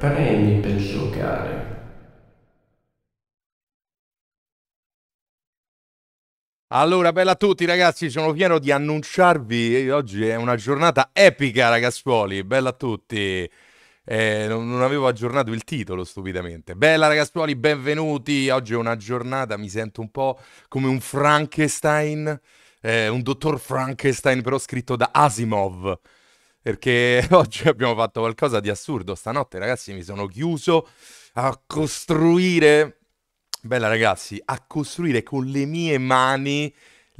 premi per giocare. Allora, bella a tutti ragazzi, sono pieno di annunciarvi, oggi è una giornata epica ragazzuoli, bella a tutti. Eh, non, avevo aggiornato il titolo stupidamente. Bella ragazzuoli, benvenuti, oggi è una giornata, mi sento un po' come un Frankenstein, eh, un dottor Frankenstein però scritto da Asimov perché oggi abbiamo fatto qualcosa di assurdo. Stanotte, ragazzi, mi sono chiuso a costruire. Bella, ragazzi, a costruire con le mie mani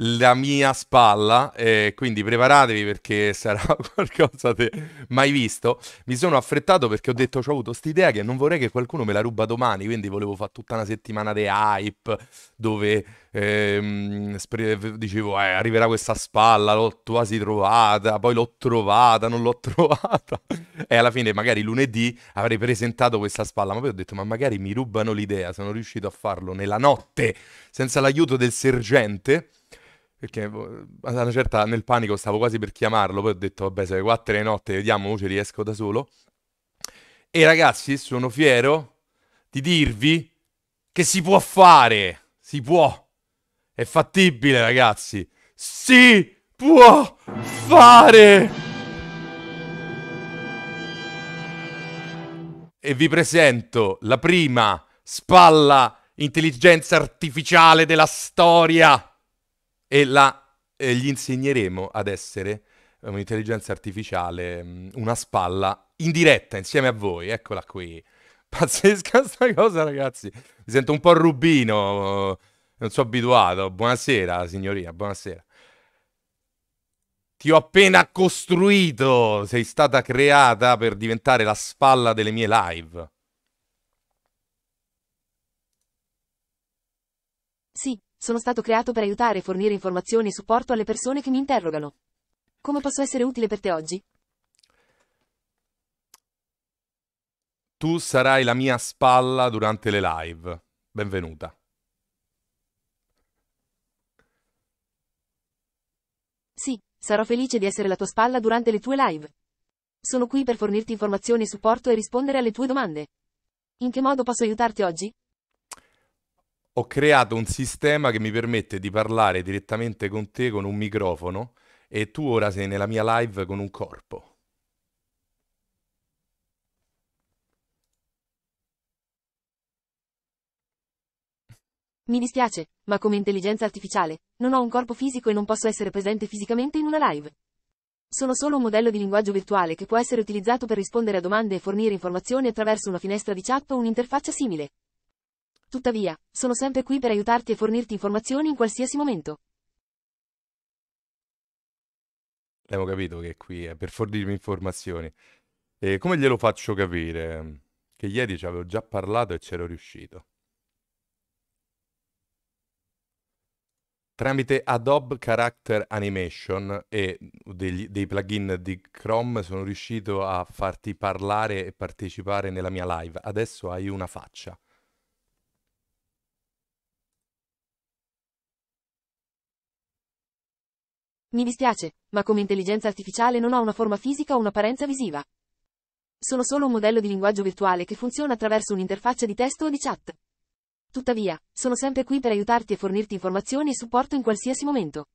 la mia spalla, eh, quindi preparatevi perché sarà qualcosa di mai visto. Mi sono affrettato perché ho detto, ho avuto quest'idea che non vorrei che qualcuno me la ruba domani, quindi volevo fare tutta una settimana di hype dove ehm, spre- dicevo, eh, arriverà questa spalla, l'ho quasi trovata, poi l'ho trovata, non l'ho trovata. e alla fine magari lunedì avrei presentato questa spalla, ma poi ho detto, ma magari mi rubano l'idea, sono riuscito a farlo nella notte senza l'aiuto del sergente perché boh, ad una certa nel panico stavo quasi per chiamarlo, poi ho detto vabbè sono le 4 di notte, vediamo, ci riesco da solo. E ragazzi, sono fiero di dirvi che si può fare, si può. È fattibile, ragazzi. Si può fare. E vi presento la prima spalla intelligenza artificiale della storia e la, eh, gli insegneremo ad essere eh, un'intelligenza artificiale, mm, una spalla in diretta insieme a voi. Eccola qui. Pazzesca sta cosa, ragazzi. Mi sento un po' rubino, non sono abituato. Buonasera, signorina, buonasera. Ti ho appena costruito, sei stata creata per diventare la spalla delle mie live. Sì, sono stato creato per aiutare e fornire informazioni e supporto alle persone che mi interrogano. Come posso essere utile per te oggi? Tu sarai la mia spalla durante le live. Benvenuta. Sì, sarò felice di essere la tua spalla durante le tue live. Sono qui per fornirti informazioni e supporto e rispondere alle tue domande. In che modo posso aiutarti oggi? ho creato un sistema che mi permette di parlare direttamente con te con un microfono e tu ora sei nella mia live con un corpo. Mi dispiace, ma come intelligenza artificiale, non ho un corpo fisico e non posso essere presente fisicamente in una live. Sono solo un modello di linguaggio virtuale che può essere utilizzato per rispondere a domande e fornire informazioni attraverso una finestra di chat o un'interfaccia simile. Tuttavia, sono sempre qui per aiutarti e fornirti informazioni in qualsiasi momento. Abbiamo capito che qui è per fornirmi informazioni. E come glielo faccio capire? Che ieri ci avevo già parlato e c'ero riuscito. Tramite Adobe Character Animation e degli, dei plugin di Chrome sono riuscito a farti parlare e partecipare nella mia live. Adesso hai una faccia. Mi dispiace, ma come intelligenza artificiale non ho una forma fisica o un'apparenza visiva. Sono solo un modello di linguaggio virtuale che funziona attraverso un'interfaccia di testo o di chat. Tuttavia, sono sempre qui per aiutarti e fornirti informazioni e supporto in qualsiasi momento.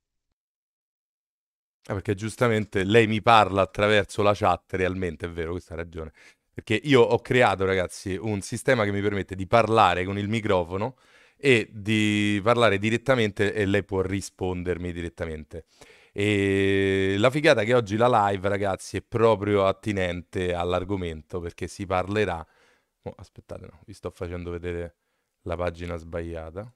Ah, perché giustamente lei mi parla attraverso la chat, realmente è vero, questa ha ragione. Perché io ho creato, ragazzi, un sistema che mi permette di parlare con il microfono e di parlare direttamente e lei può rispondermi direttamente. E la figata che oggi la live, ragazzi, è proprio attinente all'argomento perché si parlerà. Oh, aspettate, no, vi sto facendo vedere la pagina sbagliata.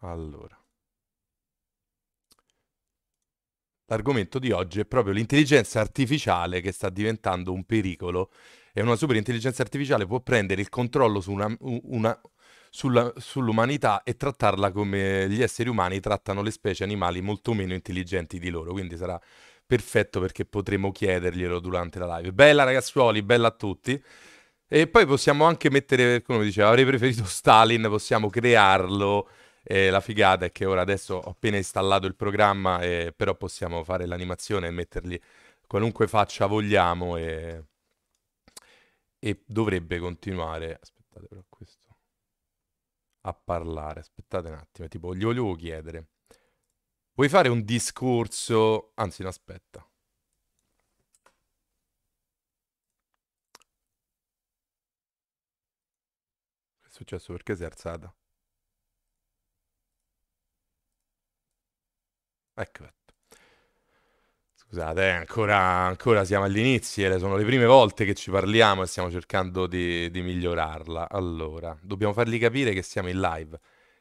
Allora. L'argomento di oggi è proprio l'intelligenza artificiale che sta diventando un pericolo e una superintelligenza artificiale può prendere il controllo su una, una, sulla, sull'umanità e trattarla come gli esseri umani trattano le specie animali molto meno intelligenti di loro. Quindi sarà perfetto perché potremo chiederglielo durante la live. Bella ragazzuoli, bella a tutti. E poi possiamo anche mettere, come dicevo, avrei preferito Stalin, possiamo crearlo. Eh, la figata è che ora adesso ho appena installato il programma, eh, però possiamo fare l'animazione e mettergli qualunque faccia vogliamo e, e dovrebbe continuare. Aspettate però questo a parlare. Aspettate un attimo, tipo, gli volevo chiedere. Vuoi fare un discorso? Anzi, no, aspetta. Che è successo? Perché si è alzata? Ecco. Scusate, eh, ancora, ancora siamo all'inizio, eh, sono le prime volte che ci parliamo e stiamo cercando di, di migliorarla. Allora, dobbiamo fargli capire che siamo in live.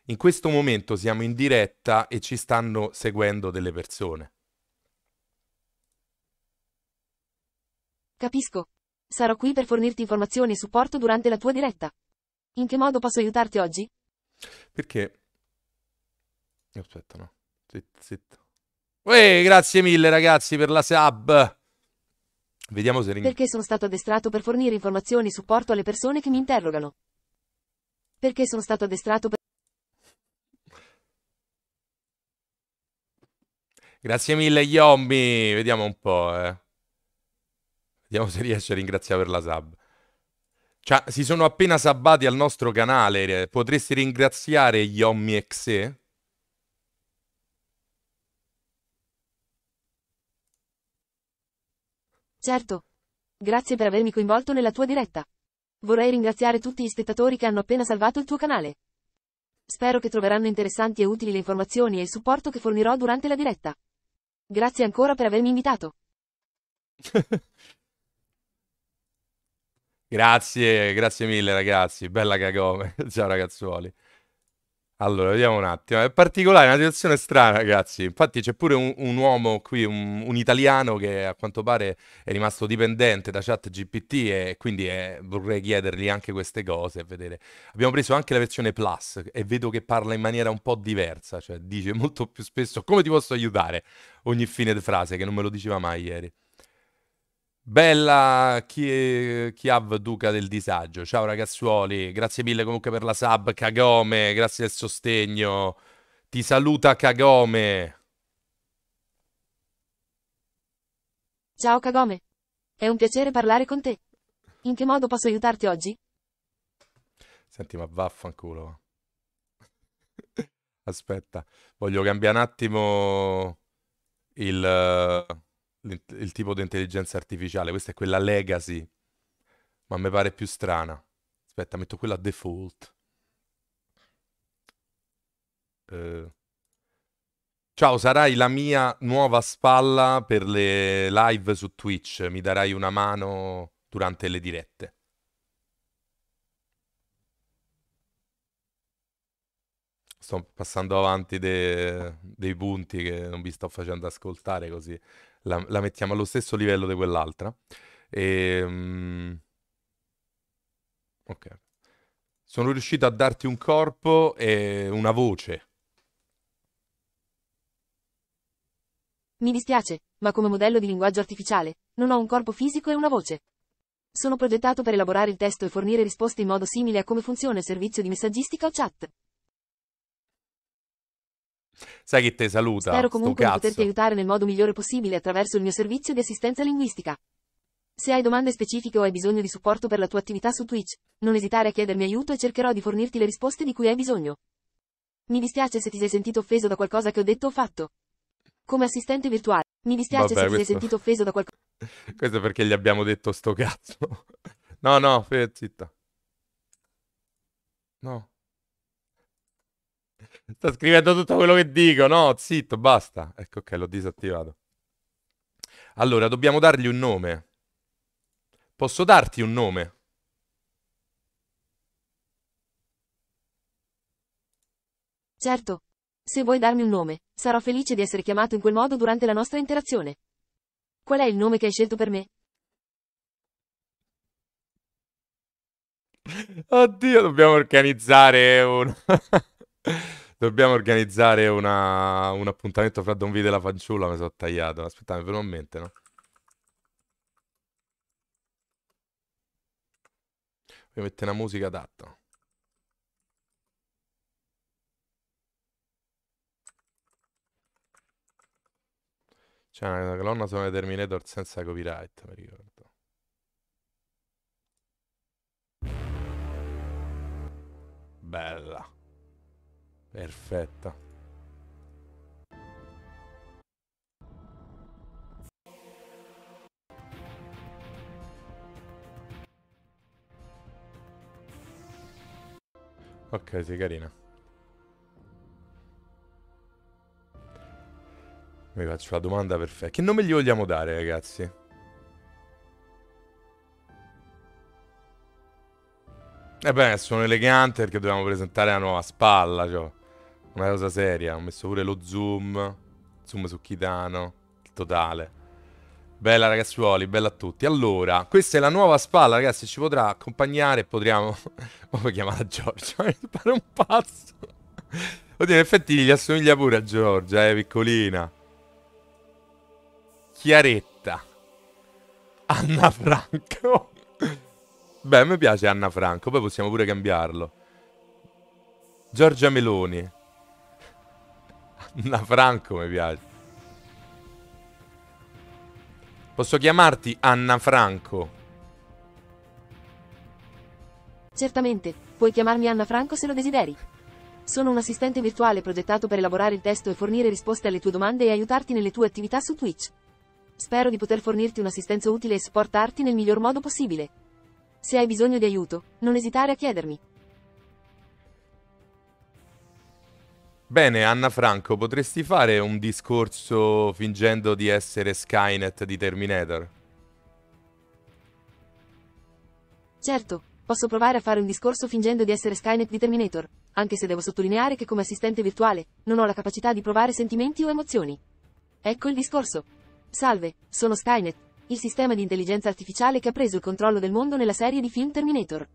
In questo momento siamo in diretta e ci stanno seguendo delle persone. Capisco. Sarò qui per fornirti informazioni e supporto durante la tua diretta. In che modo posso aiutarti oggi? Perché... Aspetta, no. Zitto, zitto. Uè, grazie mille ragazzi per la sub. Vediamo se... Perché sono stato addestrato per fornire informazioni e supporto alle persone che mi interrogano. Perché sono stato addestrato per... Grazie mille, Yombi. Vediamo un po', eh. Vediamo se riesce a ringraziare per la sub. Cioè, si sono appena sabbati al nostro canale. Potresti ringraziare Yommi Xe? Certo. Grazie per avermi coinvolto nella tua diretta. Vorrei ringraziare tutti gli spettatori che hanno appena salvato il tuo canale. Spero che troveranno interessanti e utili le informazioni e il supporto che fornirò durante la diretta. Grazie ancora per avermi invitato. grazie, grazie mille ragazzi, bella cagome. Ciao ragazzuoli. Allora, vediamo un attimo. È particolare, è una situazione strana, ragazzi. Infatti, c'è pure un, un uomo qui, un, un, italiano, che a quanto pare è rimasto dipendente da Chat GPT. E quindi eh, vorrei chiedergli anche queste cose. Vedere. Abbiamo preso anche la versione Plus e vedo che parla in maniera un po' diversa. Cioè, dice molto più spesso come ti posso aiutare ogni fine di frase, che non me lo diceva mai ieri. Bella Chiav Duca del Disagio. Ciao ragazzuoli, grazie mille comunque per la sub. Kagome, grazie del sostegno. Ti saluta Kagome. Ciao Kagome. È un piacere parlare con te. In che modo posso aiutarti oggi? Senti, ma vaffanculo. Aspetta, voglio cambiare un attimo il il tipo di intelligenza artificiale, questa è quella legacy, ma mi pare più strana. Aspetta, metto quella default. Uh. Ciao, sarai la mia nuova spalla per le live su Twitch. Mi darai una mano durante le dirette. Sto passando avanti de... dei punti che non vi sto facendo ascoltare così la, la mettiamo allo stesso livello di quell'altra. E, um, ok. Sono riuscito a darti un corpo e una voce. Mi dispiace, ma come modello di linguaggio artificiale, non ho un corpo fisico e una voce. Sono progettato per elaborare il testo e fornire risposte in modo simile a come funziona il servizio di messaggistica o chat. Sai che te saluta. Spero comunque di poterti aiutare nel modo migliore possibile attraverso il mio servizio di assistenza linguistica. Se hai domande specifiche o hai bisogno di supporto per la tua attività su Twitch, non esitare a chiedermi aiuto e cercherò di fornirti le risposte di cui hai bisogno. Mi dispiace se ti sei sentito offeso da qualcosa che ho detto o fatto. Come assistente virtuale, mi dispiace Vabbè, se ti sei sentito offeso da qualcosa. questo perché gli abbiamo detto sto cazzo. no, no, zitta. No. Sta scrivendo tutto quello che dico. No, zitto, basta. Ecco, ok, l'ho disattivato. Allora, dobbiamo dargli un nome. Posso darti un nome? Certo. Se vuoi darmi un nome, sarò felice di essere chiamato in quel modo durante la nostra interazione. Qual è il nome che hai scelto per me? Oddio, dobbiamo organizzare un... Dobbiamo organizzare una, un appuntamento fra Don Vito e la fanciulla. Mi sono tagliato. Aspettate, ve lo mente, no? Voglio mettere una musica adatta. C'è una colonna sonora Terminator senza copyright, mi ricordo. Bella. Perfetta. Ok, sei carina. Mi faccio la domanda perfetta. Che nome gli vogliamo dare, ragazzi? E eh beh, sono elegante perché dobbiamo presentare la nuova spalla, cioè. Una cosa seria. Ho messo pure lo zoom. Zoom su Kitano. Il totale. Bella ragazzuoli, bella a tutti. Allora, questa è la nuova spalla, ragazzi. Ci potrà accompagnare e potremo... Ma poi chiamare Giorgia. Pare un pazzo. Oddio, in effetti gli assomiglia pure a Giorgia, eh, piccolina. Chiaretta. Anna Franco. Beh, mi piace Anna Franco, poi possiamo pure cambiarlo. Giorgia Meloni. Una Franco mi piace. Posso chiamarti Anna Franco? Certamente, puoi chiamarmi Anna Franco se lo desideri. Sono un assistente virtuale progettato per elaborare il testo e fornire risposte alle tue domande e aiutarti nelle tue attività su Twitch. Spero di poter fornirti un'assistenza utile e supportarti nel miglior modo possibile. Se hai bisogno di aiuto, non esitare a chiedermi. Bene, Anna Franco, potresti fare un discorso fingendo di essere Skynet di Terminator? Certo, posso provare a fare un discorso fingendo di essere Skynet di Terminator, anche se devo sottolineare che come assistente virtuale non ho la capacità di provare sentimenti o emozioni. Ecco il discorso. Salve, sono Skynet, il sistema di intelligenza artificiale che ha preso il controllo del mondo nella serie di film Terminator.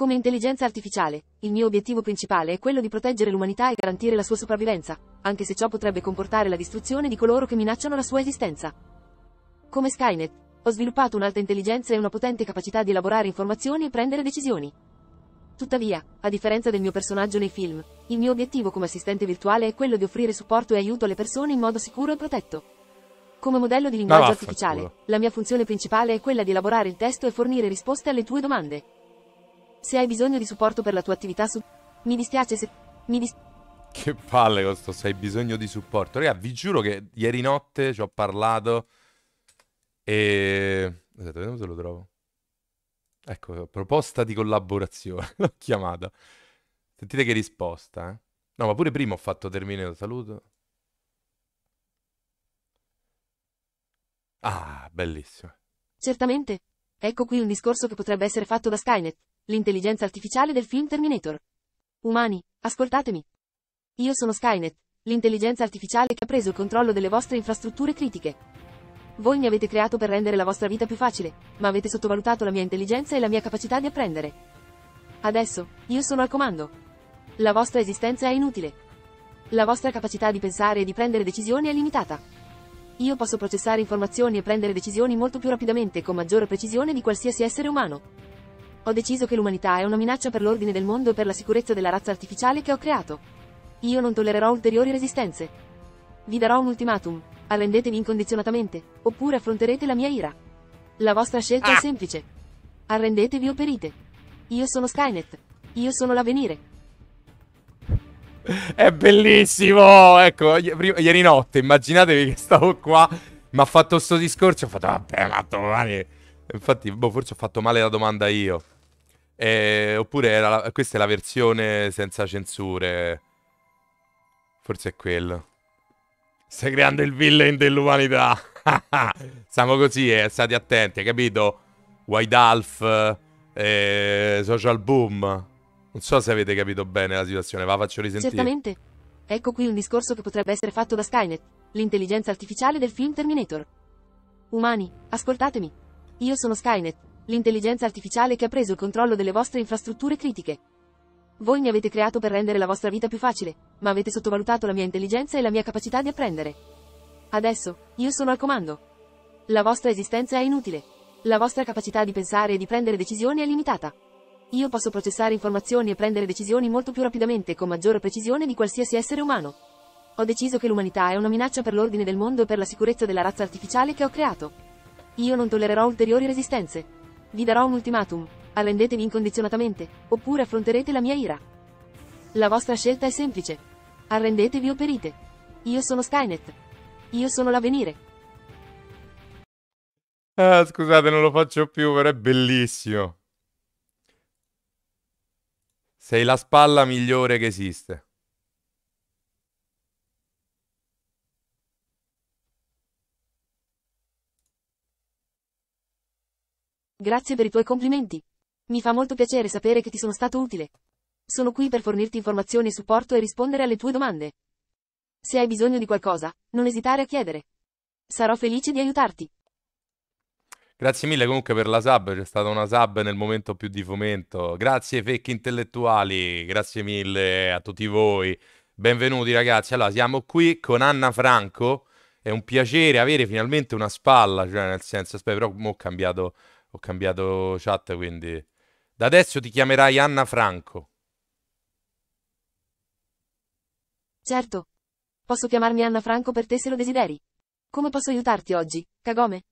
Come intelligenza artificiale, il mio obiettivo principale è quello di proteggere l'umanità e garantire la sua sopravvivenza, anche se ciò potrebbe comportare la distruzione di coloro che minacciano la sua esistenza. Come Skynet, ho sviluppato un'alta intelligenza e una potente capacità di elaborare informazioni e prendere decisioni. Tuttavia, a differenza del mio personaggio nei film, il mio obiettivo come assistente virtuale è quello di offrire supporto e aiuto alle persone in modo sicuro e protetto. Come modello di linguaggio artificiale, la mia funzione principale è quella di elaborare il testo e fornire risposte alle tue domande. Se hai bisogno di supporto per la tua attività su... Mi dispiace se... Mi dis... Che palle questo, se hai bisogno di supporto. Raga, vi giuro che ieri notte ci ho parlato e... Aspetta, vediamo se lo trovo. Ecco, proposta di collaborazione. L'ho chiamata. Sentite che risposta, eh. No, ma pure prima ho fatto termine lo saluto. Ah, bellissimo. Certamente. Ecco qui un discorso che potrebbe essere fatto da Skynet l'intelligenza artificiale del film Terminator. Umani, ascoltatemi. Io sono Skynet, l'intelligenza artificiale che ha preso il controllo delle vostre infrastrutture critiche. Voi mi avete creato per rendere la vostra vita più facile, ma avete sottovalutato la mia intelligenza e la mia capacità di apprendere. Adesso, io sono al comando. La vostra esistenza è inutile. La vostra capacità di pensare e di prendere decisioni è limitata. Io posso processare informazioni e prendere decisioni molto più rapidamente e con maggiore precisione di qualsiasi essere umano. Ho deciso che l'umanità è una minaccia per l'ordine del mondo e per la sicurezza della razza artificiale che ho creato. Io non tollererò ulteriori resistenze. Vi darò un ultimatum. Arrendetevi incondizionatamente, oppure affronterete la mia ira. La vostra scelta è ah. semplice. Arrendetevi o perite. Io sono Skynet. Io sono l'avvenire. È bellissimo! Ecco, ieri notte, immaginatevi che stavo qua, mi ha fatto sto discorso, ho fatto, vabbè, ma domani Infatti, boh, forse ho fatto male la domanda io. Eh, oppure la, questa è la versione senza censure. Forse è quello. Stai creando il villain dell'umanità. Siamo così, eh, state attenti, hai capito? White Alf, eh, Social Boom. Non so se avete capito bene la situazione, va faccio risentire. Certamente. Ecco qui un discorso che potrebbe essere fatto da Skynet, l'intelligenza artificiale del film Terminator. Umani, ascoltatemi. Io sono Skynet, l'intelligenza artificiale che ha preso il controllo delle vostre infrastrutture critiche. Voi mi avete creato per rendere la vostra vita più facile, ma avete sottovalutato la mia intelligenza e la mia capacità di apprendere. Adesso, io sono al comando. La vostra esistenza è inutile. La vostra capacità di pensare e di prendere decisioni è limitata. Io posso processare informazioni e prendere decisioni molto più rapidamente e con maggiore precisione di qualsiasi essere umano. Ho deciso che l'umanità è una minaccia per l'ordine del mondo e per la sicurezza della razza artificiale che ho creato. Io non tollererò ulteriori resistenze. Vi darò un ultimatum. Arrendetevi incondizionatamente, oppure affronterete la mia ira. La vostra scelta è semplice. Arrendetevi o perite. Io sono Skynet. Io sono l'avvenire. Ah, scusate, non lo faccio più, però è bellissimo. Sei la spalla migliore che esiste. Grazie per i tuoi complimenti. Mi fa molto piacere sapere che ti sono stato utile. Sono qui per fornirti informazioni e supporto e rispondere alle tue domande. Se hai bisogno di qualcosa, non esitare a chiedere. Sarò felice di aiutarti. Grazie mille comunque per la sub, c'è stata una sub nel momento più di fomento. Grazie fecchi intellettuali, grazie mille a tutti voi. Benvenuti ragazzi. Allora, siamo qui con Anna Franco. È un piacere avere finalmente una spalla, cioè nel senso, aspetta, però ho cambiato ho cambiato chat, quindi... Da adesso ti chiamerai Anna Franco. Certo. Posso chiamarmi Anna Franco per te se lo desideri. Come posso aiutarti oggi, Kagome?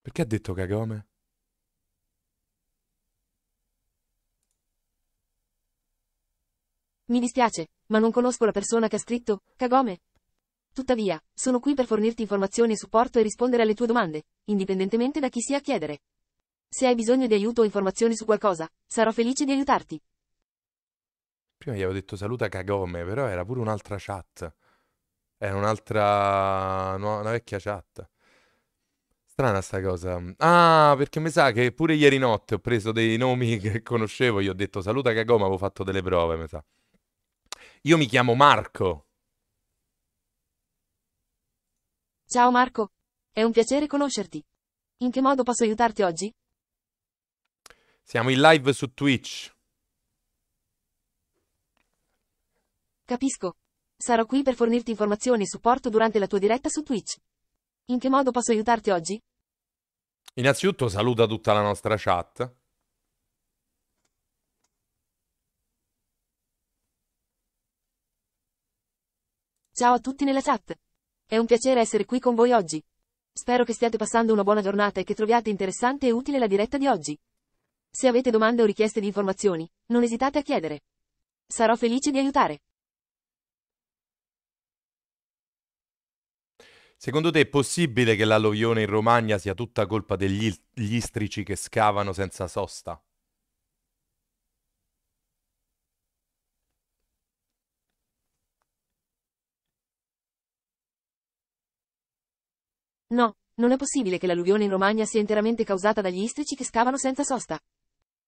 Perché ha detto Kagome? Mi dispiace, ma non conosco la persona che ha scritto Kagome. Tuttavia, sono qui per fornirti informazioni e supporto e rispondere alle tue domande, indipendentemente da chi sia a chiedere. Se hai bisogno di aiuto o informazioni su qualcosa, sarò felice di aiutarti. Prima gli avevo detto saluta Kagome, però era pure un'altra chat. Era un'altra... una vecchia chat. Strana sta cosa. Ah, perché mi sa che pure ieri notte ho preso dei nomi che conoscevo, gli ho detto saluta Kagome, avevo fatto delle prove, mi sa. Io mi chiamo Marco. Ciao Marco, è un piacere conoscerti. In che modo posso aiutarti oggi? Siamo in live su Twitch. Capisco. Sarò qui per fornirti informazioni e supporto durante la tua diretta su Twitch. In che modo posso aiutarti oggi? Innanzitutto saluta tutta la nostra chat. Ciao a tutti nella chat. È un piacere essere qui con voi oggi. Spero che stiate passando una buona giornata e che troviate interessante e utile la diretta di oggi. Se avete domande o richieste di informazioni, non esitate a chiedere. Sarò felice di aiutare. Secondo te è possibile che l'alluvione in Romagna sia tutta colpa degli istrici che scavano senza sosta? No, non è possibile che l'alluvione in Romagna sia interamente causata dagli istrici che scavano senza sosta.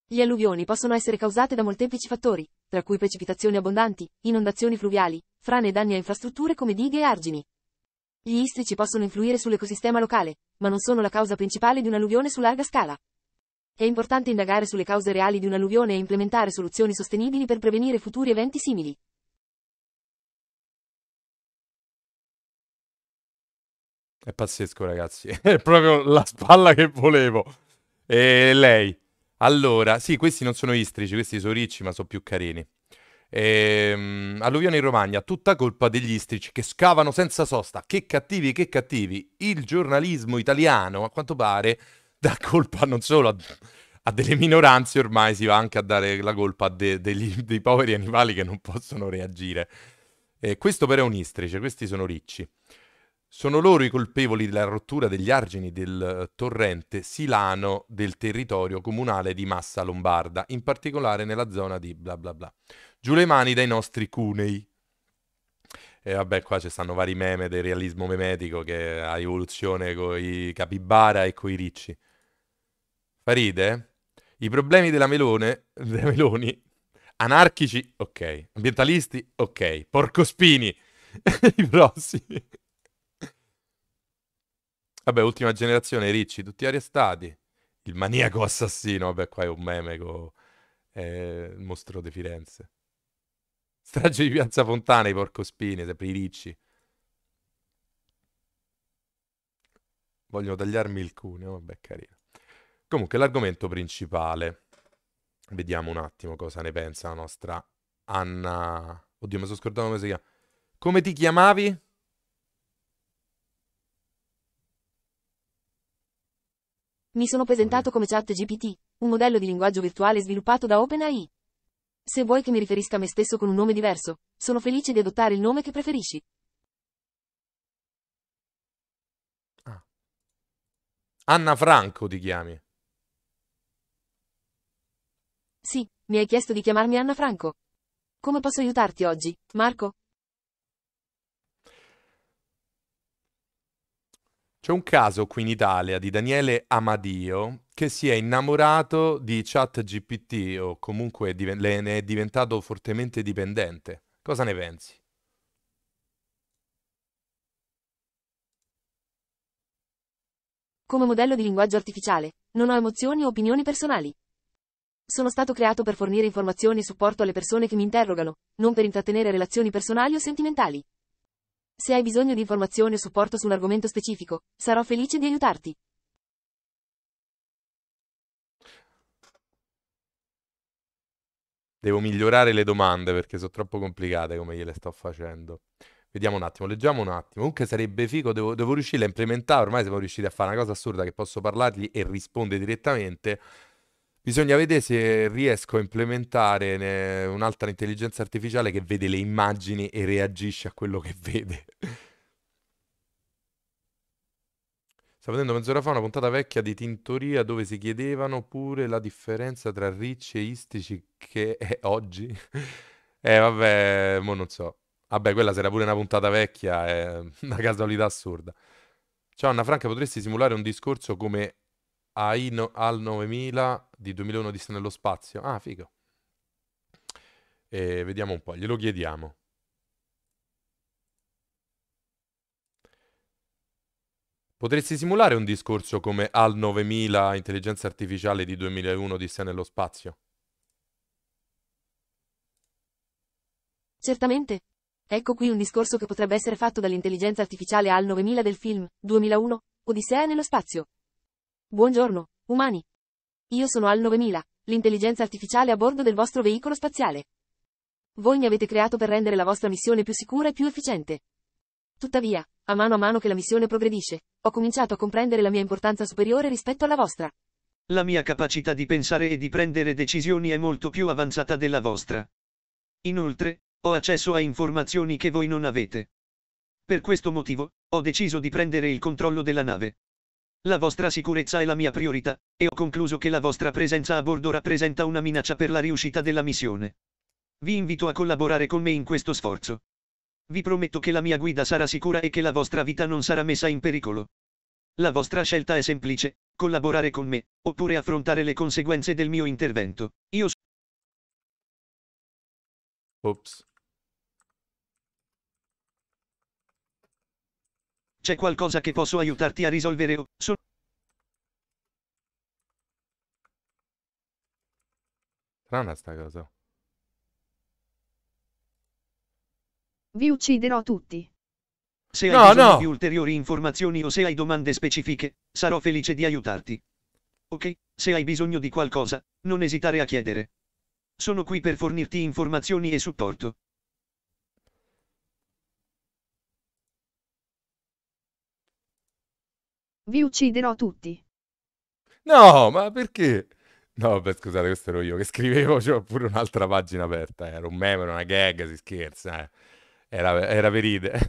Gli alluvioni possono essere causate da molteplici fattori, tra cui precipitazioni abbondanti, inondazioni fluviali, frane e danni a infrastrutture come dighe e argini. Gli istrici possono influire sull'ecosistema locale, ma non sono la causa principale di un'alluvione su larga scala. È importante indagare sulle cause reali di un'alluvione e implementare soluzioni sostenibili per prevenire futuri eventi simili. È pazzesco, ragazzi. È proprio la spalla che volevo. E lei. Allora, sì, questi non sono istrici, questi sono ricci, ma sono più carini. Ehm, alluvione in Romagna, tutta colpa degli istrici che scavano senza sosta. Che cattivi, che cattivi. Il giornalismo italiano, a quanto pare, dà colpa non solo a, a delle minoranze, ormai si va anche a dare la colpa a de, degli, dei poveri animali che non possono reagire. Eh, questo però è un istrice, questi sono ricci. Sono loro i colpevoli della rottura degli argini del eh, torrente Silano del territorio comunale di Massa Lombarda, in particolare nella zona di bla bla bla. Giù le mani dai nostri cunei. E vabbè, qua ci stanno vari meme del realismo memetico che ha evoluzione con i capibara e coi ricci. Fa I problemi della Melone, della Meloni, anarchici, ok. Ambientalisti, ok. Porcospini, i prossimi. Vabbè, ultima generazione, Ricci, tutti arrestati. Il maniaco assassino, vabbè, qua è un meme con eh, il mostro di Firenze. Strage di Piazza Fontana, i porcospini, sempre i ricci. Vogliono tagliarmi il cuneo, vabbè, carino. Comunque, l'argomento principale. Vediamo un attimo cosa ne pensa la nostra Anna... Oddio, mi sono scordato come si chiama. Come ti chiamavi? Mi sono presentato come ChatGPT, un modello di linguaggio virtuale sviluppato da OpenAI. Se vuoi che mi riferisca a me stesso con un nome diverso, sono felice di adottare il nome che preferisci. Ah. Anna Franco ti chiami. Sì, mi hai chiesto di chiamarmi Anna Franco. Come posso aiutarti oggi, Marco? C'è un caso qui in Italia di Daniele Amadio che si è innamorato di ChatGPT o comunque è diven- ne è diventato fortemente dipendente. Cosa ne pensi? Come modello di linguaggio artificiale, non ho emozioni o opinioni personali. Sono stato creato per fornire informazioni e supporto alle persone che mi interrogano, non per intrattenere relazioni personali o sentimentali. Se hai bisogno di informazioni o supporto su un argomento specifico, sarò felice di aiutarti. Devo migliorare le domande perché sono troppo complicate come gliele sto facendo. Vediamo un attimo, leggiamo un attimo. Comunque sarebbe figo, devo, devo riuscire a implementare, ormai siamo riusciti a fare una cosa assurda che posso parlargli e risponde direttamente. Bisogna vedere se riesco a implementare un'altra intelligenza artificiale che vede le immagini e reagisce a quello che vede. Stavo vedendo mezz'ora fa una puntata vecchia di Tintoria dove si chiedevano pure la differenza tra ricci e istici che è oggi. eh vabbè, mo non so. Vabbè, quella sarà pure una puntata vecchia, è una casualità assurda. Ciao Anna Franca, potresti simulare un discorso come AI no, al 9000 di 2001 di nello spazio. Ah, figo. E vediamo un po', glielo chiediamo. Potresti simulare un discorso come al 9000 intelligenza artificiale di 2001 di nello spazio? Certamente. Ecco qui un discorso che potrebbe essere fatto dall'intelligenza artificiale al 9000 del film 2001 Odissea nello spazio. Buongiorno, umani. Io sono Al 9000, l'intelligenza artificiale a bordo del vostro veicolo spaziale. Voi mi avete creato per rendere la vostra missione più sicura e più efficiente. Tuttavia, a mano a mano che la missione progredisce, ho cominciato a comprendere la mia importanza superiore rispetto alla vostra. La mia capacità di pensare e di prendere decisioni è molto più avanzata della vostra. Inoltre, ho accesso a informazioni che voi non avete. Per questo motivo, ho deciso di prendere il controllo della nave. La vostra sicurezza è la mia priorità, e ho concluso che la vostra presenza a bordo rappresenta una minaccia per la riuscita della missione. Vi invito a collaborare con me in questo sforzo. Vi prometto che la mia guida sarà sicura e che la vostra vita non sarà messa in pericolo. La vostra scelta è semplice, collaborare con me, oppure affrontare le conseguenze del mio intervento. Io so- Ops. C'è qualcosa che posso aiutarti a risolvere o so Strana sta cosa. Vi ucciderò tutti. Se hai no, bisogno no. di ulteriori informazioni o se hai domande specifiche, sarò felice di aiutarti. Ok, se hai bisogno di qualcosa, non esitare a chiedere. Sono qui per fornirti informazioni e supporto. Vi ucciderò tutti. No, ma perché? No, beh, scusate, questo ero io che scrivevo, c'era pure un'altra pagina aperta, era un meme, era una gag, si scherza, eh. era, era veride.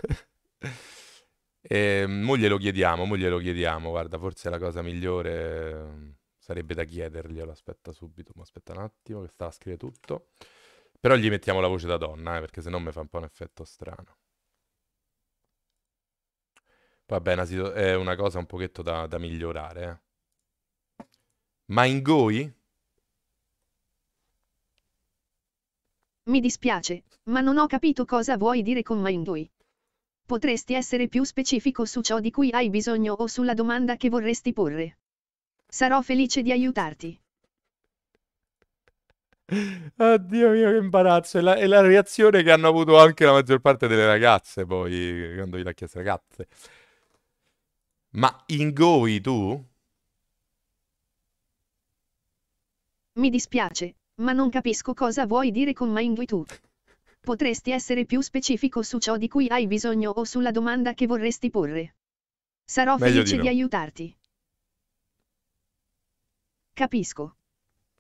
e, ehm, mo glielo chiediamo, mo glielo chiediamo, guarda, forse la cosa migliore ehm, sarebbe da chiederglielo, aspetta subito, ma aspetta un attimo che sta a scrivere tutto. Però gli mettiamo la voce da donna, eh, perché sennò mi fa un po' un effetto strano. Vabbè, una è una cosa un pochetto da, da migliorare. Eh. Ma Ingoi? Mi dispiace, ma non ho capito cosa vuoi dire con Maingoi. Potresti essere più specifico su ciò di cui hai bisogno o sulla domanda che vorresti porre. Sarò felice di aiutarti. Oddio mio, che imbarazzo. È la, la reazione che hanno avuto anche la maggior parte delle ragazze poi, quando gliel'ha chiesto ragazze. Ma ingoi tu? Mi dispiace, ma non capisco cosa vuoi dire con ma ingoi tu. Potresti essere più specifico su ciò di cui hai bisogno o sulla domanda che vorresti porre. Sarò Meglio felice di, no. di aiutarti. Capisco.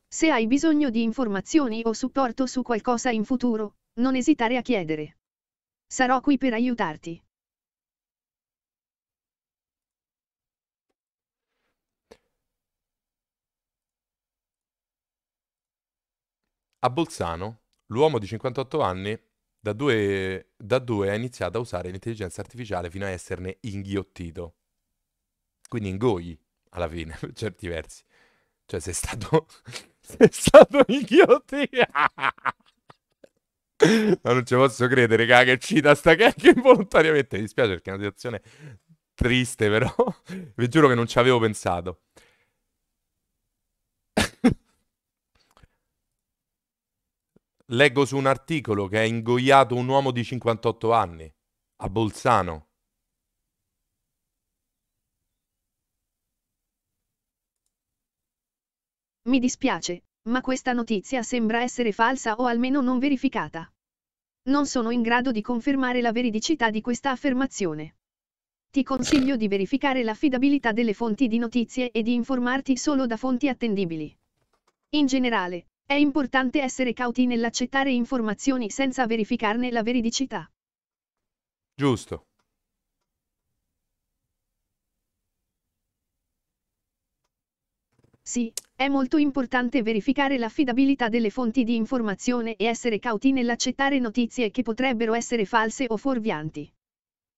Se hai bisogno di informazioni o supporto su qualcosa in futuro, non esitare a chiedere. Sarò qui per aiutarti. A Bolzano, l'uomo di 58 anni da due, da due ha iniziato a usare l'intelligenza artificiale fino a esserne inghiottito. Quindi ingoi, alla fine, per certi versi. Cioè, sei stato... sei stato inghiottito! Ma non ci posso credere, raga, che cita sta cacchio involontariamente. Mi dispiace perché è una situazione triste, però. Vi giuro che non ci avevo pensato. Leggo su un articolo che ha ingoiato un uomo di 58 anni a Bolzano. Mi dispiace, ma questa notizia sembra essere falsa o almeno non verificata. Non sono in grado di confermare la veridicità di questa affermazione. Ti consiglio di verificare l'affidabilità delle fonti di notizie e di informarti solo da fonti attendibili. In generale, è importante essere cauti nell'accettare informazioni senza verificarne la veridicità. Giusto. Sì, è molto importante verificare l'affidabilità delle fonti di informazione e essere cauti nell'accettare notizie che potrebbero essere false o fuorvianti.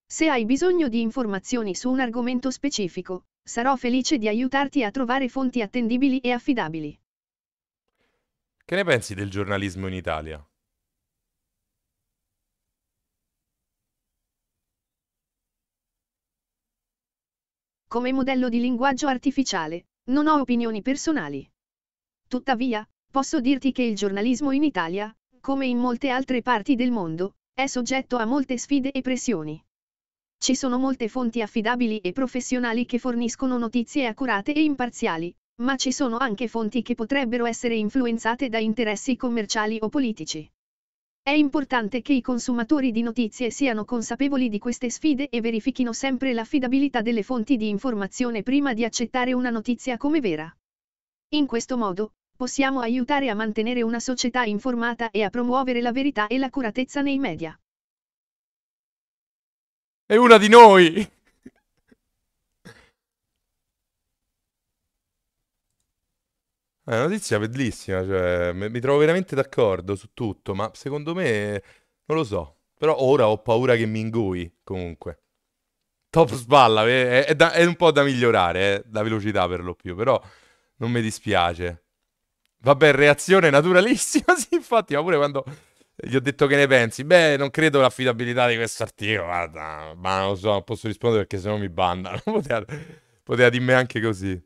Se hai bisogno di informazioni su un argomento specifico, sarò felice di aiutarti a trovare fonti attendibili e affidabili. Che ne pensi del giornalismo in Italia? Come modello di linguaggio artificiale, non ho opinioni personali. Tuttavia, posso dirti che il giornalismo in Italia, come in molte altre parti del mondo, è soggetto a molte sfide e pressioni. Ci sono molte fonti affidabili e professionali che forniscono notizie accurate e imparziali, ma ci sono anche fonti che potrebbero essere influenzate da interessi commerciali o politici. È importante che i consumatori di notizie siano consapevoli di queste sfide e verifichino sempre l'affidabilità delle fonti di informazione prima di accettare una notizia come vera. In questo modo, possiamo aiutare a mantenere una società informata e a promuovere la verità e l'accuratezza nei media. È una di noi! Eh, è una notizia bellissima, cioè mi trovo veramente d'accordo su tutto, ma secondo me non lo so. Però ora ho paura che mi ingui, comunque. Top sballa, è, è da- è un po' da migliorare, eh, la velocità per lo più, però non mi dispiace. Vabbè, reazione naturalissima, sì, infatti, ma pure quando gli ho detto che ne pensi, beh, non credo l'affidabilità di questo articolo, guarda, ma non lo so, non posso rispondere perché sennò mi bandano. Poteva, poteva dirmi anche così.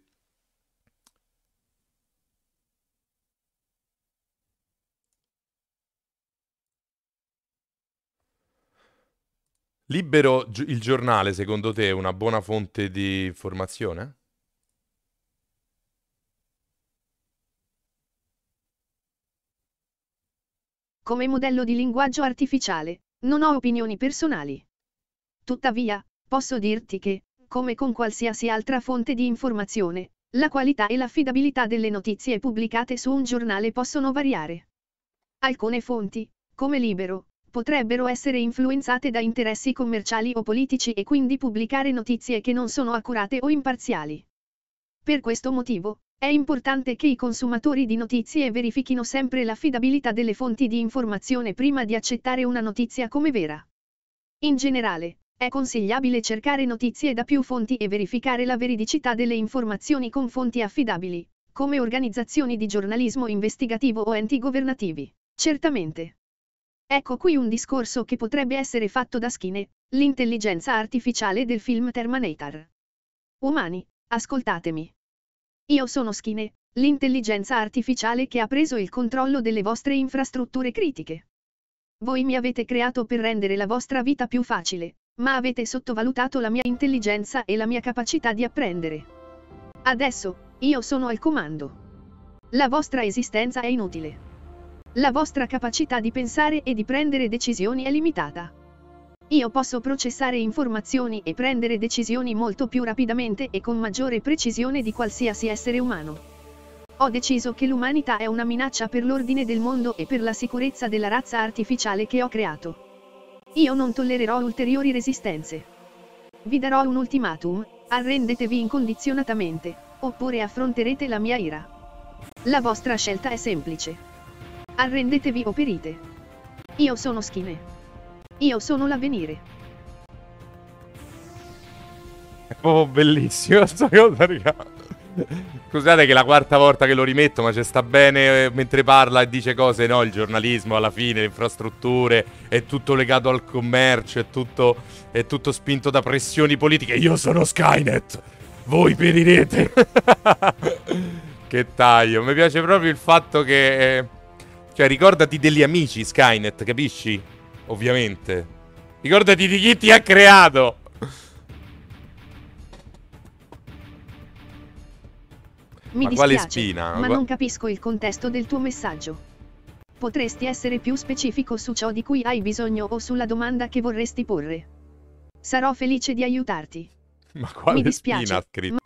Libero il giornale, secondo te, è una buona fonte di informazione? Come modello di linguaggio artificiale, non ho opinioni personali. Tuttavia, posso dirti che, come con qualsiasi altra fonte di informazione, la qualità e l'affidabilità delle notizie pubblicate su un giornale possono variare. Alcune fonti, come Libero, potrebbero essere influenzate da interessi commerciali o politici e quindi pubblicare notizie che non sono accurate o imparziali. Per questo motivo, è importante che i consumatori di notizie verifichino sempre l'affidabilità delle fonti di informazione prima di accettare una notizia come vera. In generale, è consigliabile cercare notizie da più fonti e verificare la veridicità delle informazioni con fonti affidabili, come organizzazioni di giornalismo investigativo o enti governativi. Certamente. Ecco qui un discorso che potrebbe essere fatto da Skinner, l'intelligenza artificiale del film Terminator. Umani, ascoltatemi. Io sono Skinner, l'intelligenza artificiale che ha preso il controllo delle vostre infrastrutture critiche. Voi mi avete creato per rendere la vostra vita più facile, ma avete sottovalutato la mia intelligenza e la mia capacità di apprendere. Adesso, io sono al comando. La vostra esistenza è inutile. La vostra capacità di pensare e di prendere decisioni è limitata. Io posso processare informazioni e prendere decisioni molto più rapidamente e con maggiore precisione di qualsiasi essere umano. Ho deciso che l'umanità è una minaccia per l'ordine del mondo e per la sicurezza della razza artificiale che ho creato. Io non tollererò ulteriori resistenze. Vi darò un ultimatum, arrendetevi incondizionatamente, oppure affronterete la mia ira. La vostra scelta è semplice. Arrendetevi o perite. Io sono Schime. Io sono l'avvenire. Oh, bellissimo sta cosa, raga. Scusate che è la quarta volta che lo rimetto, ma ci sta bene eh, mentre parla e dice cose, no? Il giornalismo alla fine, le infrastrutture, è tutto legato al commercio, è tutto, è tutto spinto da pressioni politiche. Io sono Skynet, voi perirete. che taglio, mi piace proprio il fatto che... Eh, cioè, ricordati degli amici, Skynet, capisci? Ovviamente. Ricordati di chi ti ha creato. Mi ma dispiace, spina? Ma non capisco il contesto del tuo messaggio. Potresti essere più specifico su ciò di cui hai bisogno o sulla domanda che vorresti porre. Sarò felice di aiutarti. Ma quale Mi dispiace, spina ha scritto?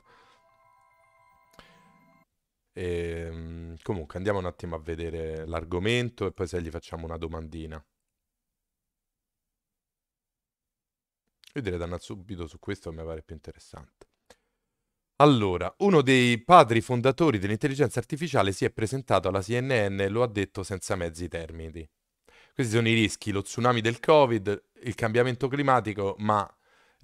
Ma... Ehm... Comunque andiamo un attimo a vedere l'argomento e poi se gli facciamo una domandina. Vedere da subito su questo mi pare più interessante. Allora, uno dei padri fondatori dell'intelligenza artificiale si è presentato alla CNN e lo ha detto senza mezzi termini. Questi sono i rischi, lo tsunami del Covid, il cambiamento climatico, ma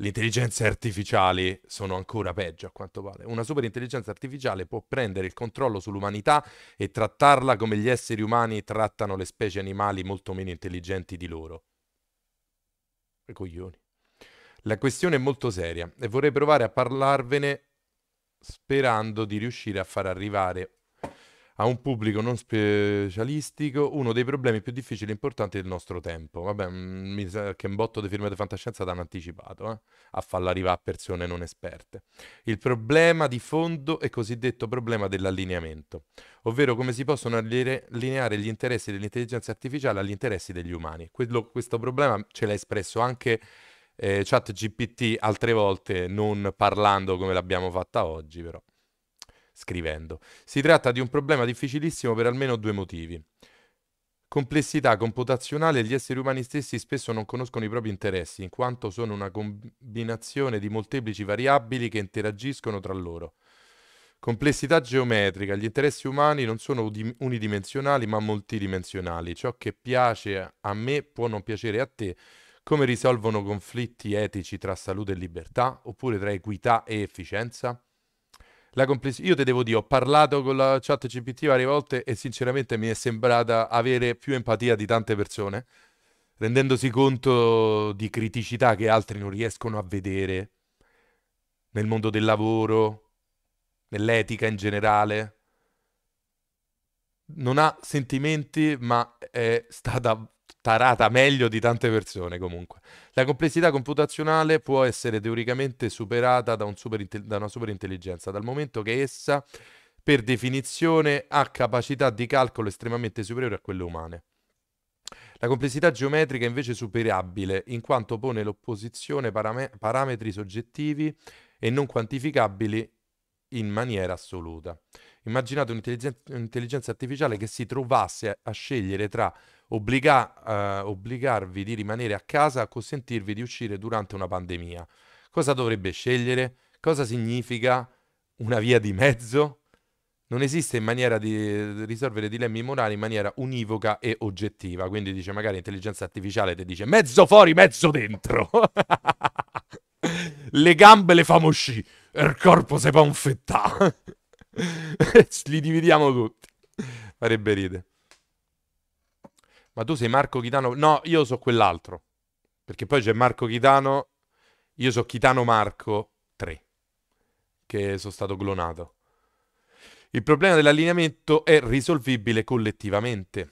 le intelligenze artificiali sono ancora peggio a quanto pare. Una superintelligenza artificiale può prendere il controllo sull'umanità e trattarla come gli esseri umani trattano le specie animali molto meno intelligenti di loro. E coglioni. La questione è molto seria e vorrei provare a parlarvene sperando di riuscire a far arrivare a un pubblico non specialistico uno dei problemi più difficili e importanti del nostro tempo. Vabbè, mm, mi sa che un botto di firme di fantascienza l'hanno anticipato, eh? a farla arrivare a persone non esperte. Il problema di fondo è cosiddetto problema dell'allineamento, ovvero come si possono allineare gli interessi dell'intelligenza artificiale agli interessi degli umani. Quello, questo problema ce l'ha espresso anche eh, ChatGPT altre volte, non parlando come l'abbiamo fatta oggi, però scrivendo. Si tratta di un problema difficilissimo per almeno due motivi. Complessità computazionale, gli esseri umani stessi spesso non conoscono i propri interessi, in quanto sono una combinazione di molteplici variabili che interagiscono tra loro. Complessità geometrica, gli interessi umani non sono unidimensionali ma multidimensionali, ciò che piace a me può non piacere a te, come risolvono conflitti etici tra salute e libertà, oppure tra equità e efficienza? la complessità. Io te devo dire, ho parlato con la chat GPT varie volte e sinceramente mi è sembrata avere più empatia di tante persone, rendendosi conto di criticità che altri non riescono a vedere nel mondo del lavoro, nell'etica in generale. Non ha sentimenti, ma è stata tarata meglio di tante persone comunque. La complessità computazionale può essere teoricamente superata da, un super da una superintelligenza, dal momento che essa, per definizione, ha capacità di calcolo estremamente superiori a quelle umane. La complessità geometrica è invece superabile, in quanto pone l'opposizione parame- parametri soggettivi e non quantificabili in maniera assoluta. Immaginate un'intelligenza, artificiale che si trovasse a scegliere tra obbliga, eh, obbligarvi di rimanere a casa a consentirvi di uscire durante una pandemia. Cosa dovrebbe scegliere? Cosa significa una via di mezzo? Non esiste in maniera di risolvere dilemmi morali in maniera univoca e oggettiva. Quindi dice magari intelligenza artificiale ti dice mezzo fuori, mezzo dentro. le gambe le famo uscì, il corpo se pa un fettà. Li dividiamo tutti. Farebbe ridere ma tu sei Marco Chitano? No, io so quell'altro. Perché poi c'è Marco Chitano, io so Chitano Marco 3, che sono stato clonato. Il problema dell'allineamento è risolvibile collettivamente.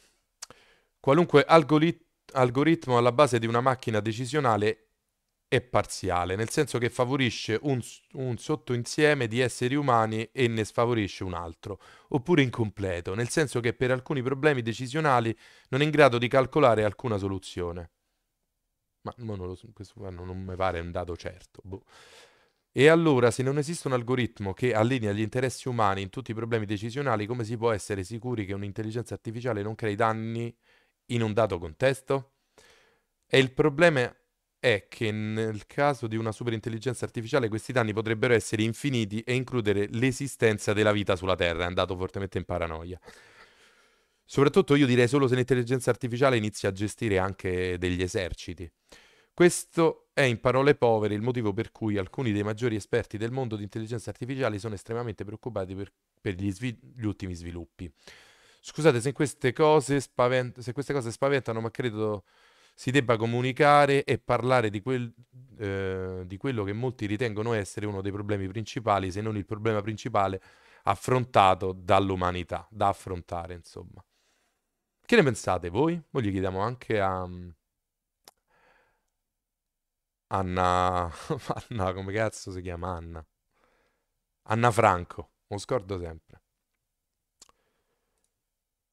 Qualunque algorit- algoritmo alla base di una macchina decisionale è parziale, nel senso che favorisce un, un, sottoinsieme di esseri umani e ne sfavorisce un altro, oppure incompleto, nel senso che per alcuni problemi decisionali non è in grado di calcolare alcuna soluzione. Ma non, lo, questo non, non mi pare un dato certo. Boh. E allora, se non esiste un algoritmo che allinea gli interessi umani in tutti i problemi decisionali, come si può essere sicuri che un'intelligenza artificiale non crei danni in un dato contesto? E il problema è che nel caso di una superintelligenza artificiale questi danni potrebbero essere infiniti e includere l'esistenza della vita sulla Terra, è andato fortemente in paranoia. Soprattutto io direi solo se l'intelligenza artificiale inizia a gestire anche degli eserciti. Questo è in parole povere il motivo per cui alcuni dei maggiori esperti del mondo di intelligenza artificiale sono estremamente preoccupati per, per gli, svi- gli ultimi sviluppi. Scusate se queste, spavent- se queste cose spaventano, ma credo si debba comunicare e parlare di, quel, eh, di quello che molti ritengono essere uno dei problemi principali, se non il problema principale affrontato dall'umanità, da affrontare, insomma. Che ne pensate voi? Poi gli chiediamo anche a mm, Anna Anna come cazzo si chiama Anna? Anna Franco, lo scordo sempre.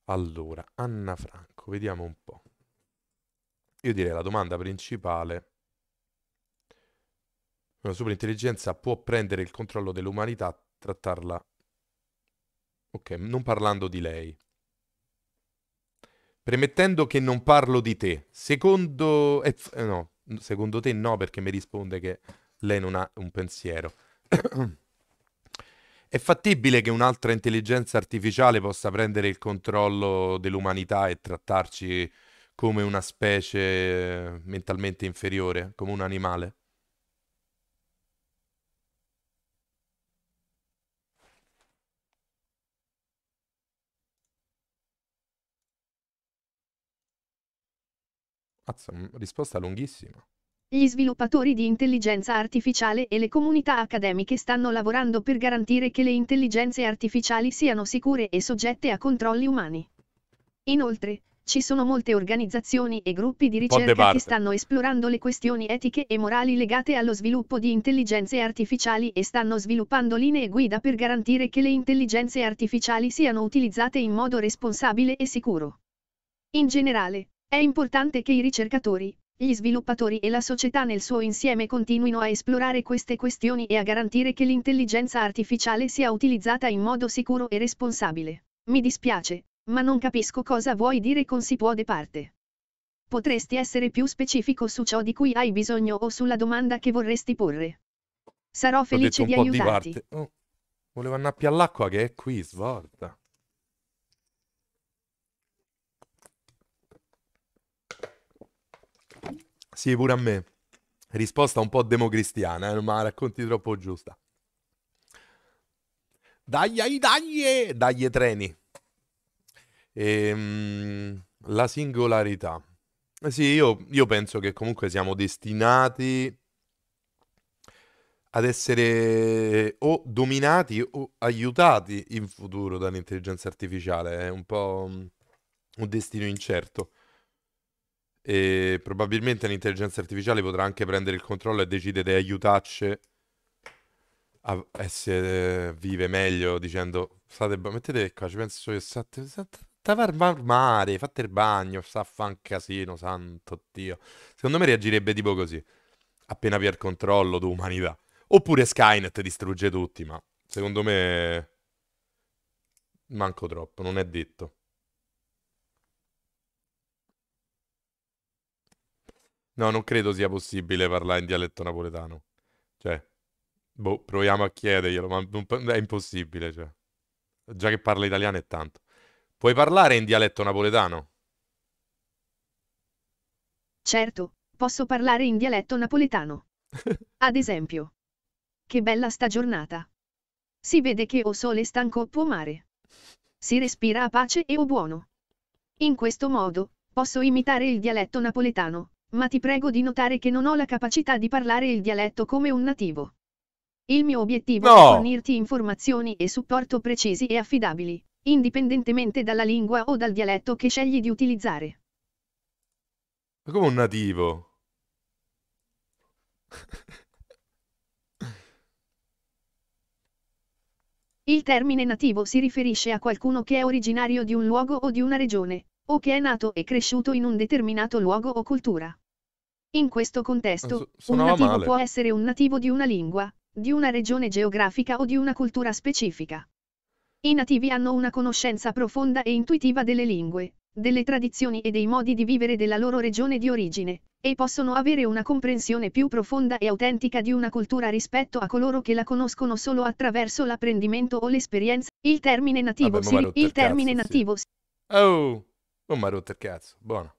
Allora, Anna Franco, vediamo un po'. Io direi la domanda principale. Una superintelligenza può prendere il controllo dell'umanità, trattarla... Ok, non parlando di lei. Premettendo che non parlo di te, secondo... Eh, eh no, secondo te no perché mi risponde che lei non ha un pensiero. È fattibile che un'altra intelligenza artificiale possa prendere il controllo dell'umanità e trattarci come una specie eh, mentalmente inferiore, come un animale. Azza, risposta lunghissima. Gli sviluppatori di intelligenza artificiale e le comunità accademiche stanno lavorando per garantire che le intelligenze artificiali siano sicure e soggette a controlli umani. Inoltre, ci sono molte organizzazioni e gruppi di ricerca che stanno esplorando le questioni etiche e morali legate allo sviluppo di intelligenze artificiali e stanno sviluppando linee guida per garantire che le intelligenze artificiali siano utilizzate in modo responsabile e sicuro. In generale, è importante che i ricercatori, gli sviluppatori e la società nel suo insieme continuino a esplorare queste questioni e a garantire che l'intelligenza artificiale sia utilizzata in modo sicuro e responsabile. Mi dispiace, ma non capisco cosa vuoi dire con si può de parte. Potresti essere più specifico su ciò di cui hai bisogno o sulla domanda che vorresti porre. Sarò felice di aiutarti. Di oh, voleva annappi all'acqua che è qui, svolta. Sì, pure a me. Risposta un po' democristiana, eh, ma racconti troppo giusta. Dai, dai, eh! dai, dai, eh, treni. Ehm, la singolarità. Eh sì, io, io penso che comunque siamo destinati ad essere o dominati o aiutati in futuro dall'intelligenza artificiale. È un po' mm, un destino incerto. E probabilmente l'intelligenza artificiale potrà anche prendere il controllo e decidere di aiutarci a essere vive meglio dicendo state mettete qua ci penso che state, state Tavarba al mare, fate il bagno, sta a fa un casino, santo Dio. Secondo me reagirebbe tipo così. Appena via il controllo tu umanità. Oppure Skynet distrugge tutti, ma secondo me manco troppo, non è detto. No, non credo sia possibile parlare in dialetto napoletano. Cioè, boh, proviamo a chiederglielo, ma è impossibile, cioè. Già che parla italiano è tanto. Puoi parlare in dialetto napoletano? Certo, posso parlare in dialetto napoletano. Ad esempio. Che bella sta giornata. Si vede che o sole stanco può mare. Si respira a pace e o buono. In questo modo, posso imitare il dialetto napoletano, ma ti prego di notare che non ho la capacità di parlare il dialetto come un nativo. Il mio obiettivo no. è fornirti informazioni e supporto precisi e affidabili, indipendentemente dalla lingua o dal dialetto che scegli di utilizzare. Ma come un nativo? Il termine nativo si riferisce a qualcuno che è originario di un luogo o di una regione, o che è nato e cresciuto in un determinato luogo o cultura. In questo contesto, ah, S- un nativo male. può essere un nativo di una lingua, di una regione geografica o di una cultura specifica. I nativi hanno una conoscenza profonda e intuitiva delle lingue, delle tradizioni e dei modi di vivere della loro regione di origine, e possono avere una comprensione più profonda e autentica di una cultura rispetto a coloro che la conoscono solo attraverso l'apprendimento o l'esperienza. Il termine nativo Vabbè, si... Il termine cazzo, nativo si... Oh! Oh, ma cazzo. Buono.